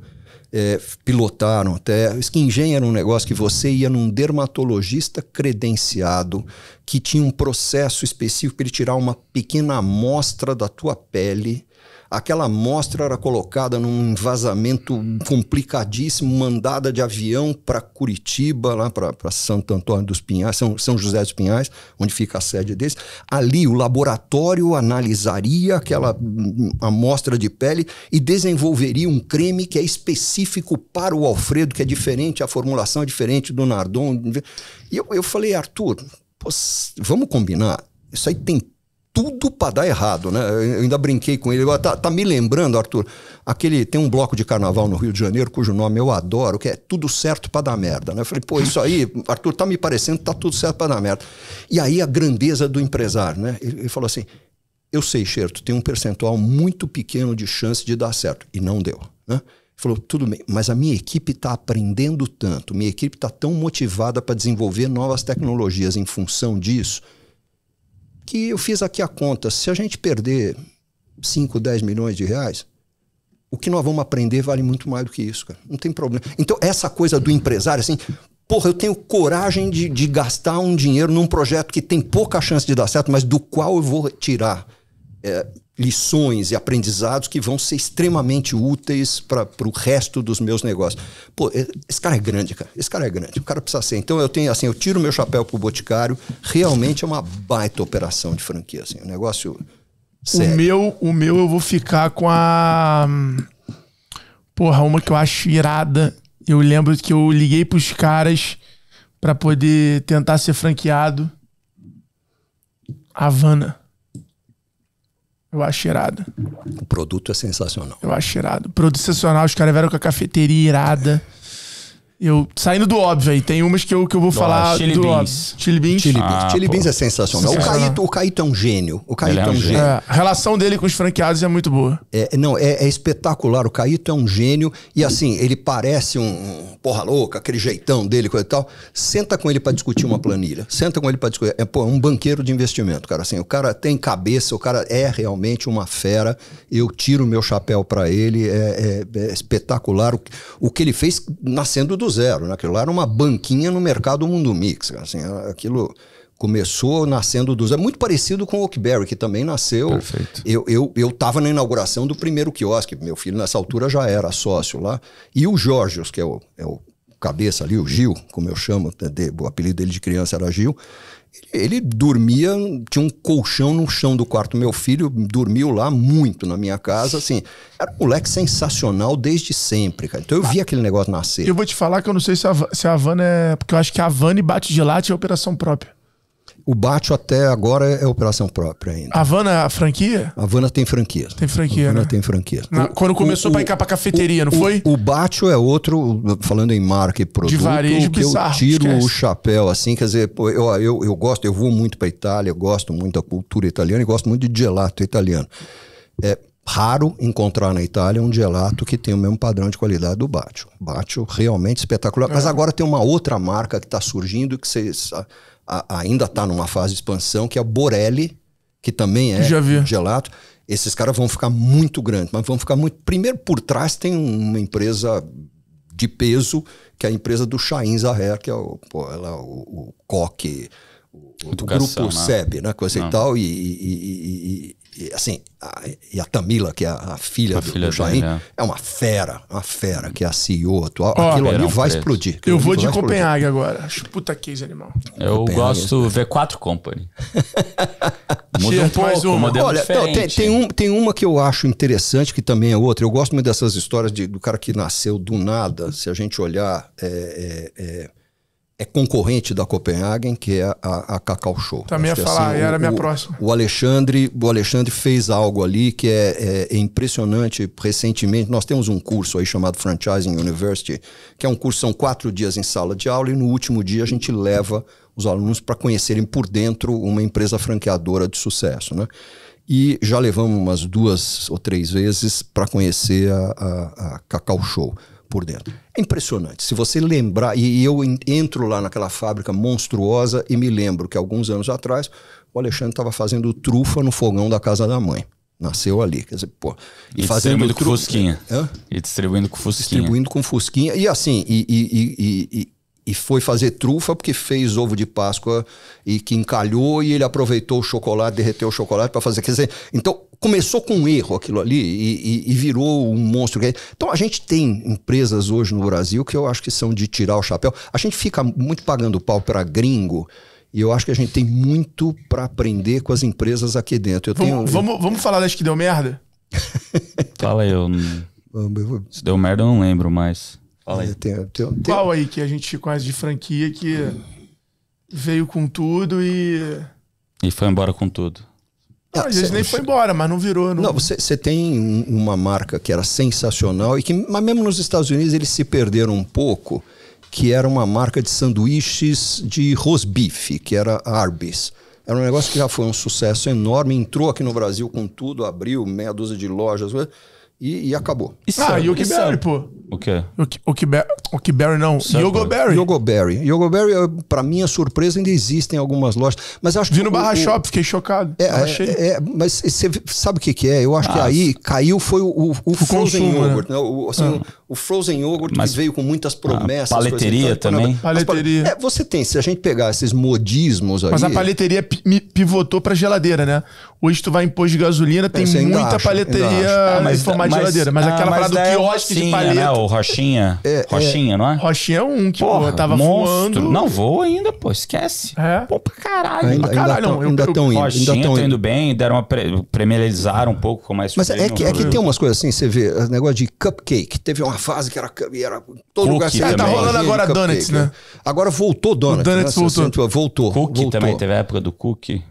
é, pilotaram até. Skingen era um negócio que você ia num dermatologista credenciado que tinha um processo específico para ele tirar uma pequena amostra da tua pele Aquela amostra era colocada num vazamento complicadíssimo, mandada de avião para Curitiba, lá para Santo Antônio dos Pinhais, São, São José dos Pinhais, onde fica a sede deles. Ali o laboratório analisaria aquela hum, amostra de pele e desenvolveria um creme que é específico para o Alfredo, que é diferente, a formulação é diferente do Nardon. E eu, eu falei, Arthur, vamos combinar. Isso aí tem tudo para dar errado, né? Eu ainda brinquei com ele. Eu, tá, tá, me lembrando, Arthur, aquele tem um bloco de carnaval no Rio de Janeiro cujo nome eu adoro, que é tudo certo para dar merda, né? Eu falei, pô, isso aí, Arthur, tá me parecendo tá tudo certo para dar merda. E aí a grandeza do empresário, né? Ele, ele falou assim: "Eu sei, Xerto, tem um percentual muito pequeno de chance de dar certo e não deu", né? falou: tudo bem, mas a minha equipe está aprendendo tanto, minha equipe está tão motivada para desenvolver novas tecnologias em função disso, que eu fiz aqui a conta. Se a gente perder 5, 10 milhões de reais, o que nós vamos aprender vale muito mais do que isso, cara. Não tem problema. Então, essa coisa do empresário, assim, porra, eu tenho coragem de, de gastar um dinheiro num projeto que tem pouca chance de dar certo, mas do qual eu vou tirar. É, lições e aprendizados que vão ser extremamente úteis para o resto dos meus negócios. Pô, é, esse cara é grande, cara. Esse cara é grande. O cara precisa ser. Então eu tenho assim, eu tiro meu chapéu pro Boticário. Realmente é uma baita operação de franquia, assim, um negócio sério. O meu, o meu eu vou ficar com a porra, uma que eu acho irada. Eu lembro que eu liguei pros caras para poder tentar ser franqueado. Havana. Eu acho irado. O produto é sensacional. Eu acho irado. O produto sensacional, os caras vieram com a cafeteria irada. É. Eu, saindo do óbvio aí, tem umas que eu, que eu vou Nossa, falar Chili do Beans. Óbvio. Chili Beans. Chili Beans, ah, Chili Beans é sensacional. O Caíto, o Caíto é um gênio. O é Caíto é, é um gênio. É, a relação dele com os franqueados é muito boa. É, não, é, é espetacular. O Caíto é um gênio e assim, ele parece um, um porra louca, aquele jeitão dele coisa e tal. Senta com ele para discutir uma planilha. Senta com ele para discutir. É, pô, é um banqueiro de investimento, cara. Assim, o cara tem cabeça, o cara é realmente uma fera. Eu tiro o meu chapéu para ele. É, é, espetacular o, o que ele fez nascendo do do zero. Né? Aquilo lá era uma banquinha no mercado Mundo Mix. Assim, aquilo começou nascendo zero. É muito parecido com o Oakberry, que também nasceu. Perfeito. Eu estava eu, eu na inauguração do primeiro quiosque. Meu filho, nessa altura, já era sócio lá. E o Jorge, que é o, é o cabeça ali, o Gil, como eu chamo, o apelido dele de criança era Gil ele dormia, tinha um colchão no chão do quarto. Meu filho dormiu lá muito na minha casa, assim. Era um moleque sensacional desde sempre, cara. Então eu vi aquele negócio nascer. Eu vou te falar que eu não sei se a, se a Havana é. Porque eu acho que a Havana e Bate de Latte é operação própria. O Bátio até agora é operação própria ainda. Havana, a franquia? Havana tem franquia. Tem franquia. Havana né? tem franquia. Na, o, quando começou para ir para cafeteria, o, não foi? O, o Bátio é outro, falando em marca e produto, de varejo, que bizarro, eu tiro esquece. o chapéu, assim, quer dizer, eu, eu, eu gosto, eu vou muito para Itália, eu gosto muito da cultura italiana e gosto muito de gelato italiano. É, raro encontrar na Itália um gelato que tem o mesmo padrão de qualidade do Bátio. Bátio realmente espetacular. É. Mas agora tem uma outra marca que está surgindo que vocês a, ainda está numa fase de expansão, que é o Borelli, que também é Já vi. gelato. Esses caras vão ficar muito grandes, mas vão ficar muito. Primeiro, por trás tem uma empresa de peso, que é a empresa do Chain Zaher, que é o, pô, ela, é o, o coque, o, grupo né? SEB, né? Coisa Não. e tal, e, e, e, e, assim, a, e a Tamila, que é a, a filha a do, filha do dele, é. é. uma fera, uma fera, que é a CEO atual. Oh, aquilo ali vai explodir. Eu vou de Copenhague agora. Acho puta isso, animal. Eu gosto V4 Company. <laughs> Muda um pouco, tem, tem, um, tem uma que eu acho interessante, que também é outra. Eu gosto muito dessas histórias de, do cara que nasceu do nada. Se a gente olhar... É, é, é é concorrente da Copenhagen, que é a, a Cacau Show. Também Acho ia falar, assim, era minha próxima. O Alexandre, o Alexandre fez algo ali que é, é, é, impressionante. Recentemente, nós temos um curso aí chamado Franchising University, que é um curso, são quatro dias em sala de aula, e no último dia a gente leva os alunos para conhecerem por dentro uma empresa franqueadora de sucesso, né? E já levamos umas duas ou três vezes para conhecer a, a, a Cacau Show por dentro. É impressionante. Se você lembrar, e eu entro lá naquela fábrica monstruosa e me lembro que alguns anos atrás o Alexandre estava fazendo trufa no fogão da casa da mãe. Nasceu ali, quer dizer, pô. E, e fazendo distribuindo com fusquinha. Hã? E distribuindo com fusquinha. Distribuindo com fusquinha. E assim, e, e, e e foi fazer trufa porque fez ovo de Páscoa e que encalhou e ele aproveitou o chocolate, derreteu o chocolate para fazer. Quer dizer, então começou com um erro aquilo ali e, e, e, virou um monstro. Então a gente tem empresas hoje no Brasil que eu acho que são de tirar o chapéu. A gente fica muito pagando pau para gringo. E eu acho que a gente tem muito para aprender com as empresas aqui dentro. Eu vamos, tenho... vamos, vamos falar das que deu merda? Fala aí, eu. Se deu merda, eu não lembro mais. Fala aí. Tem, tem, tem... Qual aí que a gente conhece de franquia que veio com tudo e. E foi embora com tudo. Não, às vezes nem foi embora, mas não virou. Não, não você, tem uma marca que era sensacional e que, mas mesmo nos Estados Unidos, eles se perderam um pouco, que era uma marca de sanduíches de rosbife, que era Arby's. Era um negócio que já foi um sucesso enorme, entrou aqui no Brasil com tudo, abriu meia dúzia de lojas, e, e acabou. Isso ah, Yogi Berry, pô. O quê? o que não, Yogo Berry. Yogo Berry. Yogo Berry, pra minha surpresa, ainda existem algumas lojas. Mas acho Vi no Barra o, Shop, fiquei chocado. É, achei. É, é, mas você sabe o que, que é? Eu acho ah, que aí caiu foi o, o, o Frozen consumo, né? Yogurt. Né? O, assim, ah o Frozen Yogurt Mas, que veio com muitas promessas. paletaria também. Paleteria. É, você tem, se a gente pegar esses modismos aí... Mas a paleteria pivotou para geladeira, né? Hoje tu vai em posto de gasolina, tem é, muita paletaria paleteria ah, em formato de geladeira. Mas ah, aquela mas parada do é quiosque é de paleta... Né? O roxinha, É, é. não é? Roxinha é um que Porra, tava monstro. voando. Não, vou ainda, pô. Esquece. É. Pô, pra caralho. Ainda, pra caralho. Ainda, não, ainda estão indo. ainda tão tá indo. indo bem, deram uma pre... um pouco. mais. mas é, que, é que tem umas coisas assim, você vê, negócio de cupcake. Teve uma fase que era, era todo lugar você assim, ah, tá rolando agora é Donuts, né? Agora voltou Donuts. Donuts né? voltou. voltou. Cookie voltou. também teve a época do Cookie.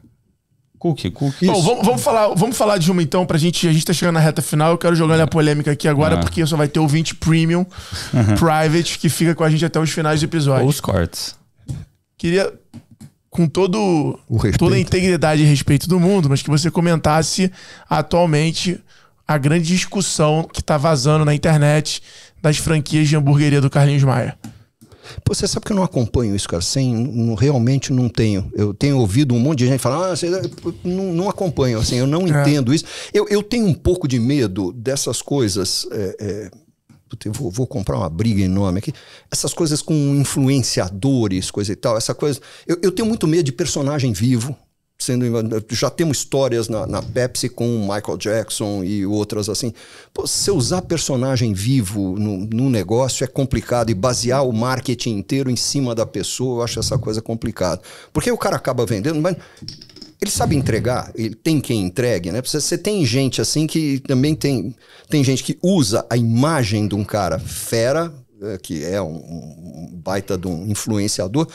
Cookie, cookie. Bom, vamos, vamos, falar, vamos falar de uma então, pra gente. A gente tá chegando na reta final. Eu quero jogar é. a polêmica aqui agora, ah. porque só vai ter o 20 Premium uhum. Private, que fica com a gente até os finais do episódio. os cortes. Queria, com todo, toda a integridade e respeito do mundo, mas que você comentasse atualmente a grande discussão que tá vazando na internet das franquias de hamburgueria do Carlinhos Maia. Pô, você sabe que eu não acompanho isso, cara. Sem, não, realmente não tenho. Eu tenho ouvido um monte de gente falar, ah, você, não, não, acompanho, assim, eu não é. entendo isso. Eu, eu tenho um pouco de medo dessas coisas. É, é... Vou, vou, comprar uma briga enorme aqui. Essas coisas com influenciadores, coisa e tal, essa coisa. Eu, eu tenho muito medo de personagem vivo sendo já temos histórias na, na, Pepsi com Michael Jackson e outras assim. Pô, se usar personagem vivo no, no, negócio é complicado e basear o marketing inteiro em cima da pessoa, eu acho essa coisa complicada. Porque o cara acaba vendendo, mas ele sabe entregar, ele tem quem entregue, né? Você, você tem gente assim que também tem tem gente que usa a imagem de um cara fera eh, que é um, um baita de um influenciador,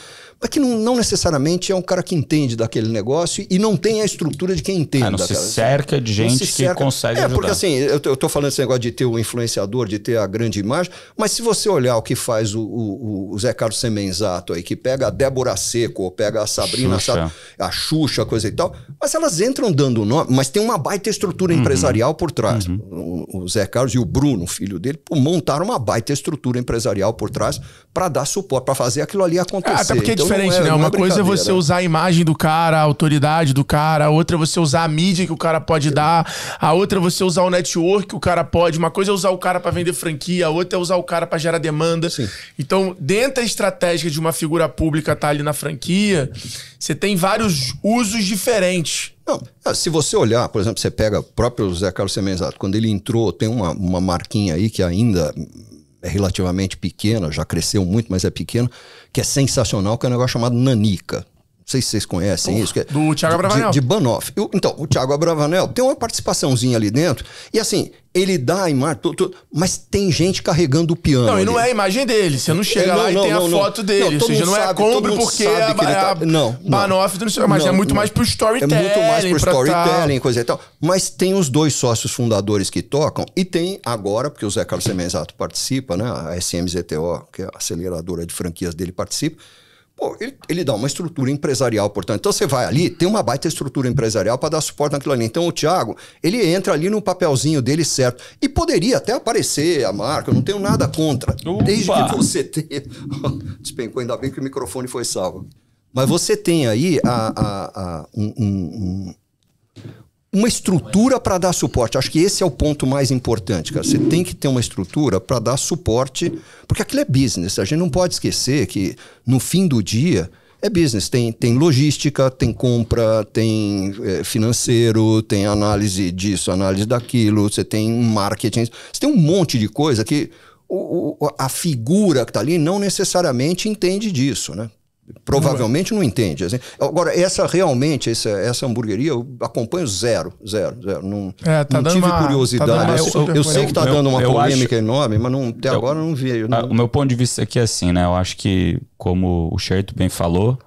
mas é que não, não, necessariamente é um cara que entende daquele negócio e não tem a estrutura de quem entende. Ah, não se cerca de gente cerca. que consegue é, ajudar. É, porque assim, eu estou falando esse negócio de ter o influenciador, de ter a grande imagem, mas se você olhar o que faz o, o, o Zé Carlos Semenzato aí, que pega a Débora Seco, ou pega a Sabrina, Xuxa. a Xuxa, coisa e tal, mas elas entram dando nome, mas tem uma baita estrutura uhum. empresarial por trás. Uhum. O, o Zé Carlos e o Bruno, filho dele, montaram uma baita estrutura empresarial por trás para dar suporte, para fazer aquilo ali acontecer. Ah, até porque então, diferente, é, né? Uma é coisa é você né? usar a imagem do cara, a autoridade do cara, a outra é você usar a mídia que o cara pode é. dar, a outra é você usar o network que o cara pode. Uma coisa é usar o cara para vender franquia, a outra é usar o cara para gerar demanda. Sim. Então, dentro da estratégia de uma figura pública estar tá ali na franquia, você tem vários usos diferentes. Não, é, se você olhar, por exemplo, você pega o próprio Zé Carlos Semenzato, quando ele entrou, tem uma, uma marquinha aí que ainda é relativamente pequena, já cresceu muito, mas é pequena, que é sensacional, que é um negócio chamado Nanica. Não sei se vocês conhecem isso. É do Thiago Abravanel. De, de Banoff. Eu, então, o Thiago Abravanel tem uma participaçãozinha ali dentro. E assim, ele dá a imagem, mas tem gente carregando o piano. Não, ali. e não é a imagem dele. Você não chega é, não, lá não, e tem não, a foto dele. Não, ou seja, não é sabe, é compra porque tá- é a, tá... a não, Banoff, não sei, mas é muito mais pro storytelling. É muito mais pro storytelling, coisa e tal. Mas tem os dois sócios fundadores que tocam e tem agora, porque o Zé Carlos Semenzato participa, né? A SMZTO, que é a aceleradora de franquias dele, participa Pô, ele, ele, dá uma estrutura empresarial, portanto. Então você vai ali, tem uma baita estrutura empresarial para dar suporte naquilo ali. Então o Thiago, ele entra ali no papelzinho dele certo. E poderia até aparecer a marca, eu não tenho nada contra. Opa. Desde que você tenha. <laughs> Despencou, ainda bem que o microfone foi salvo. Mas você tem aí a, a, a um, um, uma estrutura para dar suporte. Acho que esse é o ponto mais importante, cara. Você tem que ter uma estrutura para dar suporte, porque aquilo é business. A gente não pode esquecer que no fim do dia é business. Tem, tem logística, tem compra, tem é, financeiro, tem análise disso, análise daquilo. Você tem marketing. Você tem um monte de coisa que o, o, a figura que está ali não necessariamente entende disso, né? Provavelmente não, entende. Assim. Agora, essa realmente, essa, essa hamburgueria, eu acompanho zero, zero, zero. Não, é, tá não tive uma, tá curiosidade. Tá eu, eu, eu, sei que está dando uma polêmica acho, enorme, mas não, até agora não vi. Ah, não... o meu ponto de vista aqui é assim, né? Eu acho que, como o Sherto bem falou,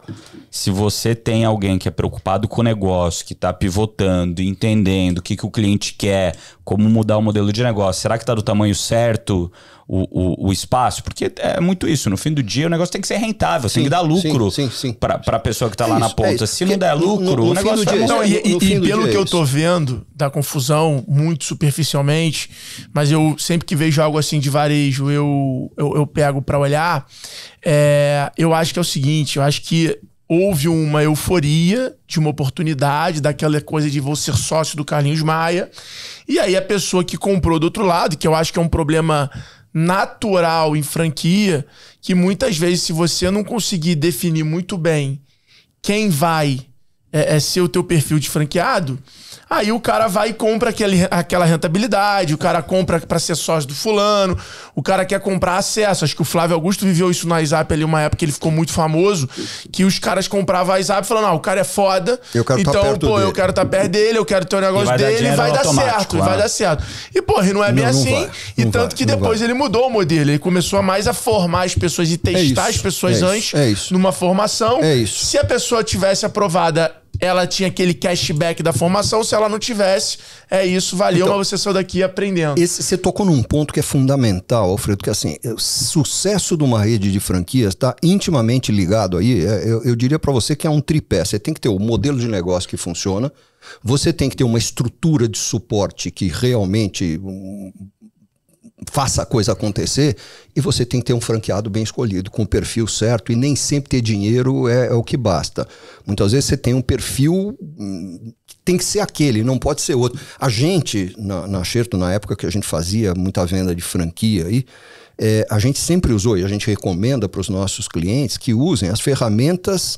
se você tem alguém que é preocupado com o negócio, que está pivotando, entendendo o que, que o cliente quer, como mudar o modelo de negócio, será que está do tamanho certo? o, o, o, espaço, porque é muito isso. No fim do dia, o negócio tem que ser rentável, sim, tem que dar lucro para a pessoa que está é lá isso, na é ponta. É Se não der lucro, no, é no, o negócio não mudar. e, e, e pelo que é eu estou vendo da confusão, muito superficialmente, mas eu sempre que vejo algo assim de varejo, eu, eu, eu pego para olhar. É, eu acho que é o seguinte, eu acho que houve uma euforia de uma oportunidade, daquela coisa de vou ser sócio do Carlinhos Maia. E aí a pessoa que comprou do outro lado, que eu acho que é um problema natural em franquia que muitas vezes, se você não conseguir definir muito bem quem vai é, é ser o teu perfil de franqueado, aí o cara vai e compra aquele, aquela rentabilidade, o cara compra para ser sócio do fulano, o cara quer comprar acesso. Acho que o Flávio Augusto viveu isso na ISAP ali uma época que ele ficou muito famoso, que os caras compravam a ISAP falando, ah, o cara é foda, então, tá pô, dele. eu quero tá estar então, tá perto dele, eu quero ter o um negócio vai dele, dar vai dar certo, né? vai dar certo. E, pô, não é bem assim. Vai, e tanto vai, que depois ele mudou o modelo, ele começou a mais a formar as pessoas e é testar é isso, as pessoas é isso, antes é isso, numa formação. É isso. Se a pessoa tivesse aprovada ela tinha aquele cashback da formação, se ela não tivesse, é isso, valeu, então, mas você saiu daqui aprendendo. Esse, você tocou num ponto que é fundamental, Alfredo, que é assim, é o sucesso de uma rede de franquias está intimamente ligado aí, é, eu, eu diria para você que é um tripé, você tem que ter o modelo de negócio que funciona, você tem que ter uma estrutura de suporte que realmente hum, faça a coisa acontecer e você tem que ter um franqueado bem escolhido, com o perfil certo e nem sempre ter dinheiro é, é o que basta. Muitas vezes você tem um perfil hum, que tem que ser aquele, não pode ser outro. A gente, na, na Xerto, na época que a gente fazia muita venda de franquia aí, é, a gente sempre usou e a gente recomenda para os nossos clientes que usem as ferramentas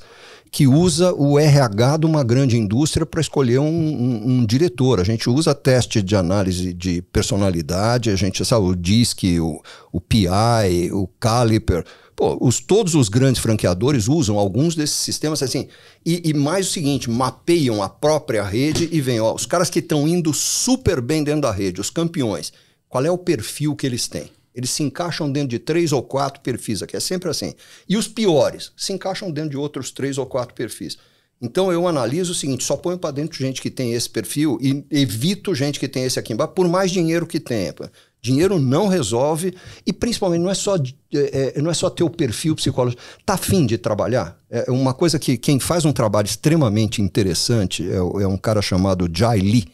que usa o RH de uma grande indústria para escolher um, um, um, diretor. A gente usa teste de análise de personalidade, a gente sabe o DISC, o, o PI, o Caliper. Pô, os, todos os grandes franqueadores usam alguns desses sistemas assim. E, e mais o seguinte, mapeiam a própria rede e vêm, ó, os caras que estão indo super bem dentro da rede, os campeões, qual é o perfil que eles têm? Eles se encaixam dentro de três ou quatro perfis, aqui é sempre assim. E os piores se encaixam dentro de outros três ou quatro perfis. Então eu analiso o seguinte: só ponho para dentro gente que tem esse perfil e evito gente que tem esse aqui embaixo, por mais dinheiro que tenha. Dinheiro não resolve e principalmente não é só é, é, não é só ter o perfil psicológico. Tá afim de trabalhar? É, é uma coisa que quem faz um trabalho extremamente interessante é, é um cara chamado Jai Lee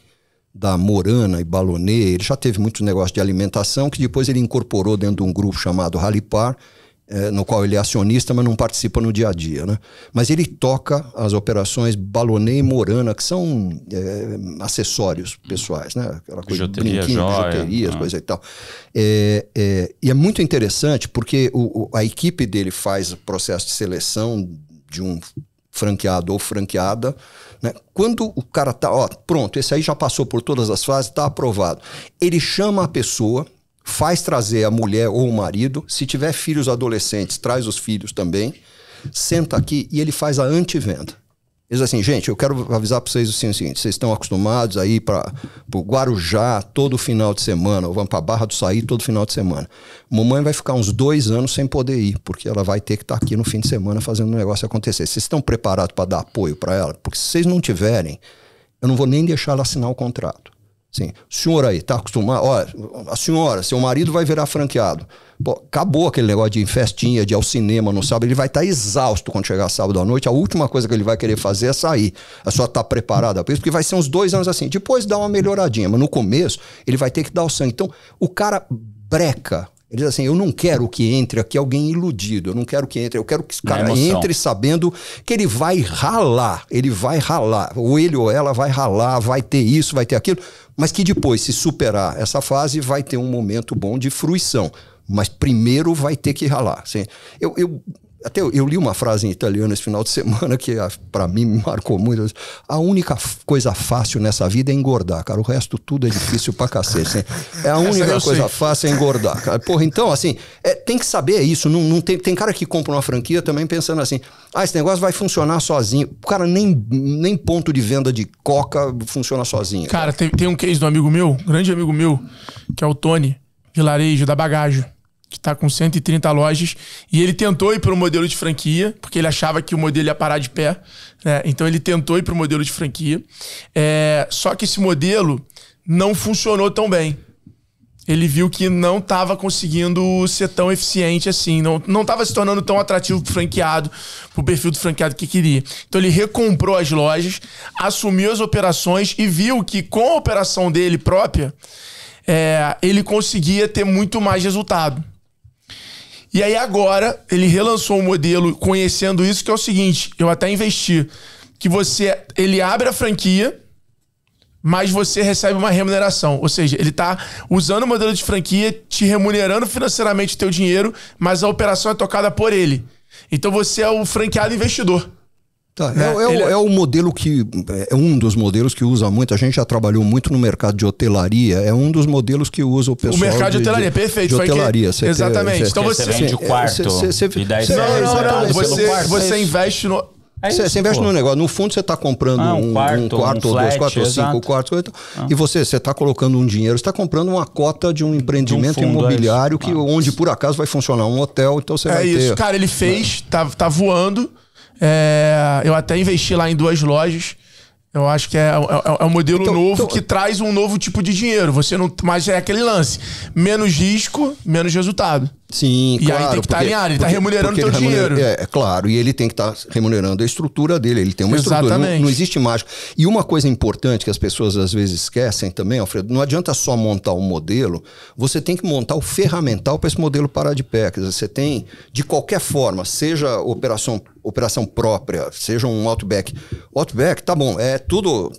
da Morana e Balonê, ele já teve muito negócio de alimentação, que depois ele incorporou dentro de um grupo chamado Halipar, é, no qual ele é acionista, mas não participa no dia a dia. Né? Mas ele toca as operações Balonê e Morana, que são é, acessórios pessoais, né? Aquela coisa bijuteria, brinquinho, joia, né? coisa e tal. É, é, e é muito interessante porque o, o, a equipe dele faz o processo de seleção de um franqueado ou franqueada, né? quando o cara tá, ó, pronto, esse aí já passou por todas as fases, está aprovado. Ele chama a pessoa, faz trazer a mulher ou o marido, se tiver filhos adolescentes, traz os filhos também, senta aqui e ele faz a antivenda. Eles assim, gente, eu quero avisar para vocês assim, o seguinte: vocês estão acostumados aí para o Guarujá todo final de semana, ou vão para a Barra do Saí todo final de semana. Mamãe vai ficar uns dois anos sem poder ir, porque ela vai ter que estar tá aqui no fim de semana fazendo o negócio acontecer. Vocês estão preparados para dar apoio para ela? Porque se vocês não tiverem, eu não vou nem deixar ela assinar o contrato. Sim, o senhor aí está acostumado? Olha, a senhora, seu marido vai virar franqueado. Pô, acabou aquele negócio de ir festinha, de ir ao cinema no sábado. Ele vai estar tá exausto quando chegar sábado à noite. A última coisa que ele vai querer fazer é sair. A é sua tá preparada para isso, porque vai ser uns dois anos assim. Depois dá uma melhoradinha, mas no começo ele vai ter que dar o sangue. Então, o cara breca. Ele diz assim: eu não quero que entre aqui alguém iludido, eu não quero que entre, eu quero que esse é cara entre sabendo que ele vai ralar, ele vai ralar, ou ele ou ela vai ralar, vai ter isso, vai ter aquilo, mas que depois, se superar essa fase, vai ter um momento bom de fruição mas primeiro vai ter que ralar. Assim, eu, eu até eu, eu, li uma frase em italiano esse final de semana que ah, para mim me marcou muito. A única coisa fácil nessa vida é engordar, cara. O resto tudo é difícil pra cacete. É a única coisa sei. fácil é engordar, cara. Porra, então assim, é, tem que saber isso. Não, não tem, tem cara que compra uma franquia também pensando assim, ah, esse negócio vai funcionar sozinho. O Cara, nem, nem ponto de venda de coca funciona sozinho. Cara, cara tem, tem um case do amigo meu, grande amigo meu, que é o Tony Vilarejo, da Bagagem que está com 130 lojas, e ele tentou ir para o modelo de franquia, porque ele achava que o modelo ia parar de pé. Né? Então ele tentou ir para o modelo de franquia. É, só que esse modelo não funcionou tão bem. Ele viu que não estava conseguindo ser tão eficiente assim, não estava se tornando tão atrativo para o franqueado, para o perfil do franqueado que queria. Então ele recomprou as lojas, assumiu as operações e viu que com a operação dele própria, é, ele conseguia ter muito mais resultado. E aí agora ele relançou um modelo conhecendo isso que é o seguinte, eu até investi, que você ele abre a franquia, mas você recebe uma remuneração, ou seja, ele está usando o modelo de franquia, te remunerando financeiramente o teu dinheiro, mas a operação é tocada por ele. Então você é o franqueado investidor. Tá, né? é, é, ele... É-, é, o modelo que. É um dos modelos que usa muito. A gente já trabalhou muito no mercado de hotelaria. É um dos modelos que usa o pessoal. O mercado de, de hotelaria, de, perfeito. De hotelaria. Que... exatamente. então você, você vende o quarto. Cê, cê, e cê, não, não, não, não. Você, você investe no. É você, investe pô. no negócio. No fundo, você está comprando ah, um, um, quarto, um quarto um ou dois, quatro, ou cinco, quatro, oito. Ah. E você está colocando um dinheiro, está comprando uma cota de um empreendimento de um é imobiliário é que, ah. onde por acaso vai funcionar um hotel. Então você é vai isso. ter. Cara, ele fez, né? tá, tá voando. É, eu até investi lá em duas lojas. Eu acho que é, é, é, é um modelo então, novo então- que traz um novo tipo de dinheiro. Você não, mas é aquele lance: menos risco, menos resultado. Sim, e claro. E aí tem que estar tá área ele está remunerando o teu tá dinheiro. É, é, claro, e ele tem que estar tá remunerando a estrutura dele, ele tem uma Exatamente. estrutura, não, não, existe mágico. E uma coisa importante que as pessoas às vezes esquecem também, Alfredo, não adianta só montar um modelo, você tem que montar o ferramental para esse modelo parar de pé. Dizer, você tem, de qualquer forma, seja operação operação própria, seja um Outback. Outback, tá bom, é tudo.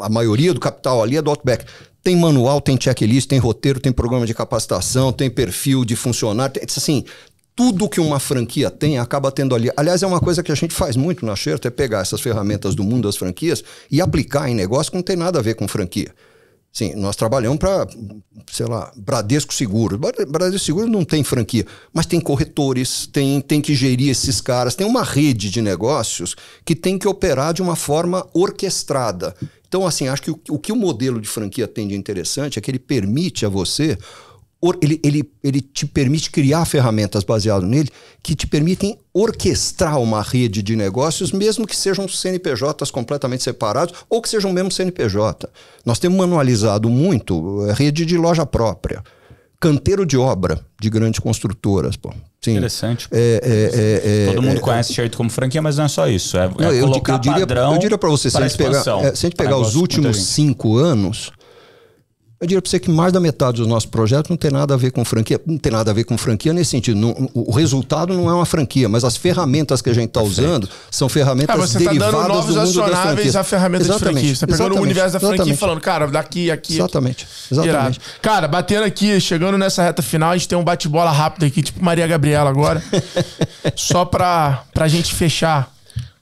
A maioria do capital ali é do Outback. Tem manual, tem checklist, tem roteiro, tem programa de capacitação, tem perfil de funcionário. Tem, assim, tudo que uma franquia tem acaba tendo ali. Aliás, é uma coisa que a gente faz muito na Xerta, é pegar essas ferramentas do mundo das franquias e aplicar em negócio que não tem nada a ver com franquia. Sim, nós trabalhamos para, sei lá, Bradesco seguro Bradesco seguro não tem franquia, mas tem corretores, tem, tem que gerir esses caras, tem uma rede de negócios que tem que operar de uma forma orquestrada. Então, assim, acho que o, o que o modelo de franquia tem de interessante é que ele permite a você ele, ele, ele te permite criar ferramentas baseadas nele que te permitem orquestrar uma rede de negócios, mesmo que sejam CNPJs completamente separados ou que sejam mesmo CNPJ. Nós temos manualizado muito a eh, rede de loja própria, canteiro de obra de grandes construtoras. Pô. Sim. Interessante. É, é, é, é Todo mundo é, conhece Xerto como franquia, mas não é só isso. É, não, é eu, eu, diria, padrão eu diria para você, se a gente pegar, se a gente pegar os últimos cinco anos eu diria para você que mais da metade dos nossos projetos não tem nada a ver com franquia. Não tem nada a ver com franquia nesse sentido. Não, o resultado não é uma franquia, mas as ferramentas que a gente está usando são ferramentas ah, você derivadas tá dando novos do mundo das franquias. a ferramenta Exatamente. de franquia. Você tá pegando o universo da franquia Exatamente. e falando, cara, daqui, aqui. Exatamente. Exatamente. Cara, batendo aqui, chegando nessa reta final, a gente tem um bate-bola rápido aqui, tipo Maria Gabriela agora. <laughs> só para a gente fechar.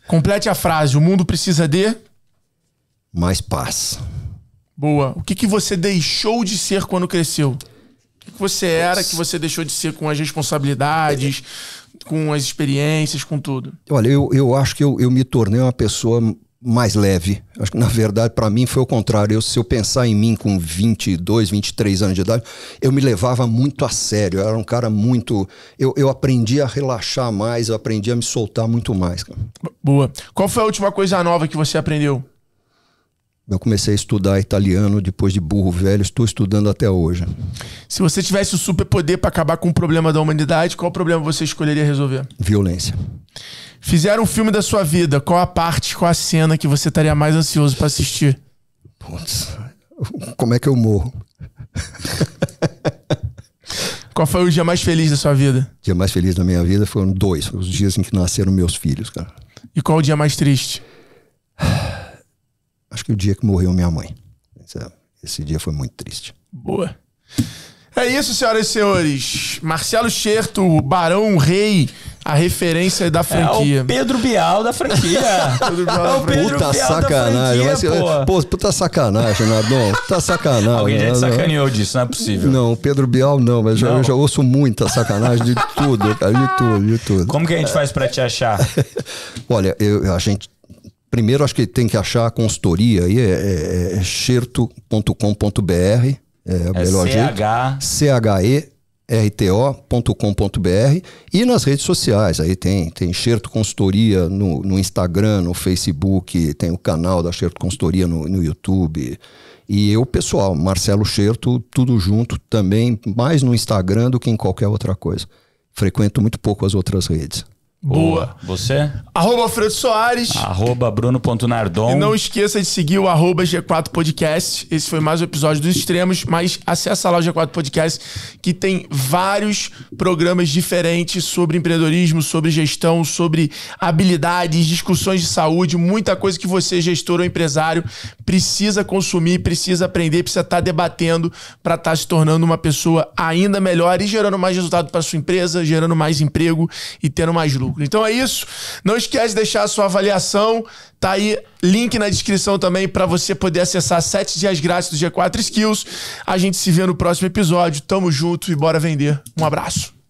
Complete a frase. O mundo precisa de... Mais paz. Boa. O que, que você deixou de ser quando cresceu? O que, que você era que você deixou de ser com as responsabilidades, com as experiências, com tudo? Olha, eu, eu acho que eu, eu me tornei uma pessoa mais leve. Acho que, na verdade, para mim foi o contrário. Eu, se eu pensar em mim com 22, 23 anos de idade, eu me levava muito a sério. Eu era um cara muito. Eu, eu aprendi a relaxar mais, eu aprendi a me soltar muito mais. Boa. Qual foi a última coisa nova que você aprendeu? Eu comecei a estudar italiano depois de burro velho, estou estudando até hoje. Se você tivesse o superpoder para acabar com o problema da humanidade, qual problema você escolheria resolver? Violência. Fizeram um filme da sua vida, qual a parte, qual a cena que você estaria mais ansioso para assistir? Putz, como é que eu morro? qual foi o dia mais feliz da sua vida? O dia mais feliz da minha vida foram dois, os dias em que nasceram meus filhos, cara. E qual o dia mais triste? acho que o dia que morreu minha mãe. Esse, esse dia foi muito triste. Boa. É isso, senhoras e senhores. Marcelo Xerto, o Barão Rei, a referência da franquia. É o Pedro Bial da franquia. <laughs> Pedro Bial puta sacanagem. pô. puta sacanagem, Nadon. Né, puta sacanagem. Alguém já né, te né? sacaneou disso, não é possível. Não, Pedro Bial não, mas não. Já, eu já ouço muita sacanagem de tudo, cara, de tudo, de tudo. Como que a gente faz pra te achar? <laughs> Olha, eu, a gente Primeiro, acho que tem que achar a consultoria aí, é, é, é xerto.com.br. É, é melhor H e nas redes sociais. Aí tem, tem Xerto Consultoria no, no Instagram, no Facebook, tem o canal da Xerto Consultoria no, no YouTube. E eu, pessoal, Marcelo Xerto, tudo junto também, mais no Instagram do que em qualquer outra coisa. Frequento muito pouco as outras redes. Boa. Você? Arroba Alfredo Soares. Arroba Bruno.nardon. E não esqueça de seguir o arroba G4 Podcast. Esse foi mais um episódio dos Extremos, mas acessa lá o G4 Podcast, que tem vários programas diferentes sobre empreendedorismo, sobre gestão, sobre habilidades, discussões de saúde, muita coisa que você, gestor ou empresário, precisa consumir, precisa aprender, precisa estar tá debatendo para estar tá se tornando uma pessoa ainda melhor e gerando mais resultado para sua empresa, gerando mais emprego e tendo mais lucro. Então é isso. Não esquece de deixar a sua avaliação. Tá aí link na descrição também para você poder acessar sete dias grátis do G4 Skills. A gente se vê no próximo episódio. Tamo junto e bora vender. Um abraço.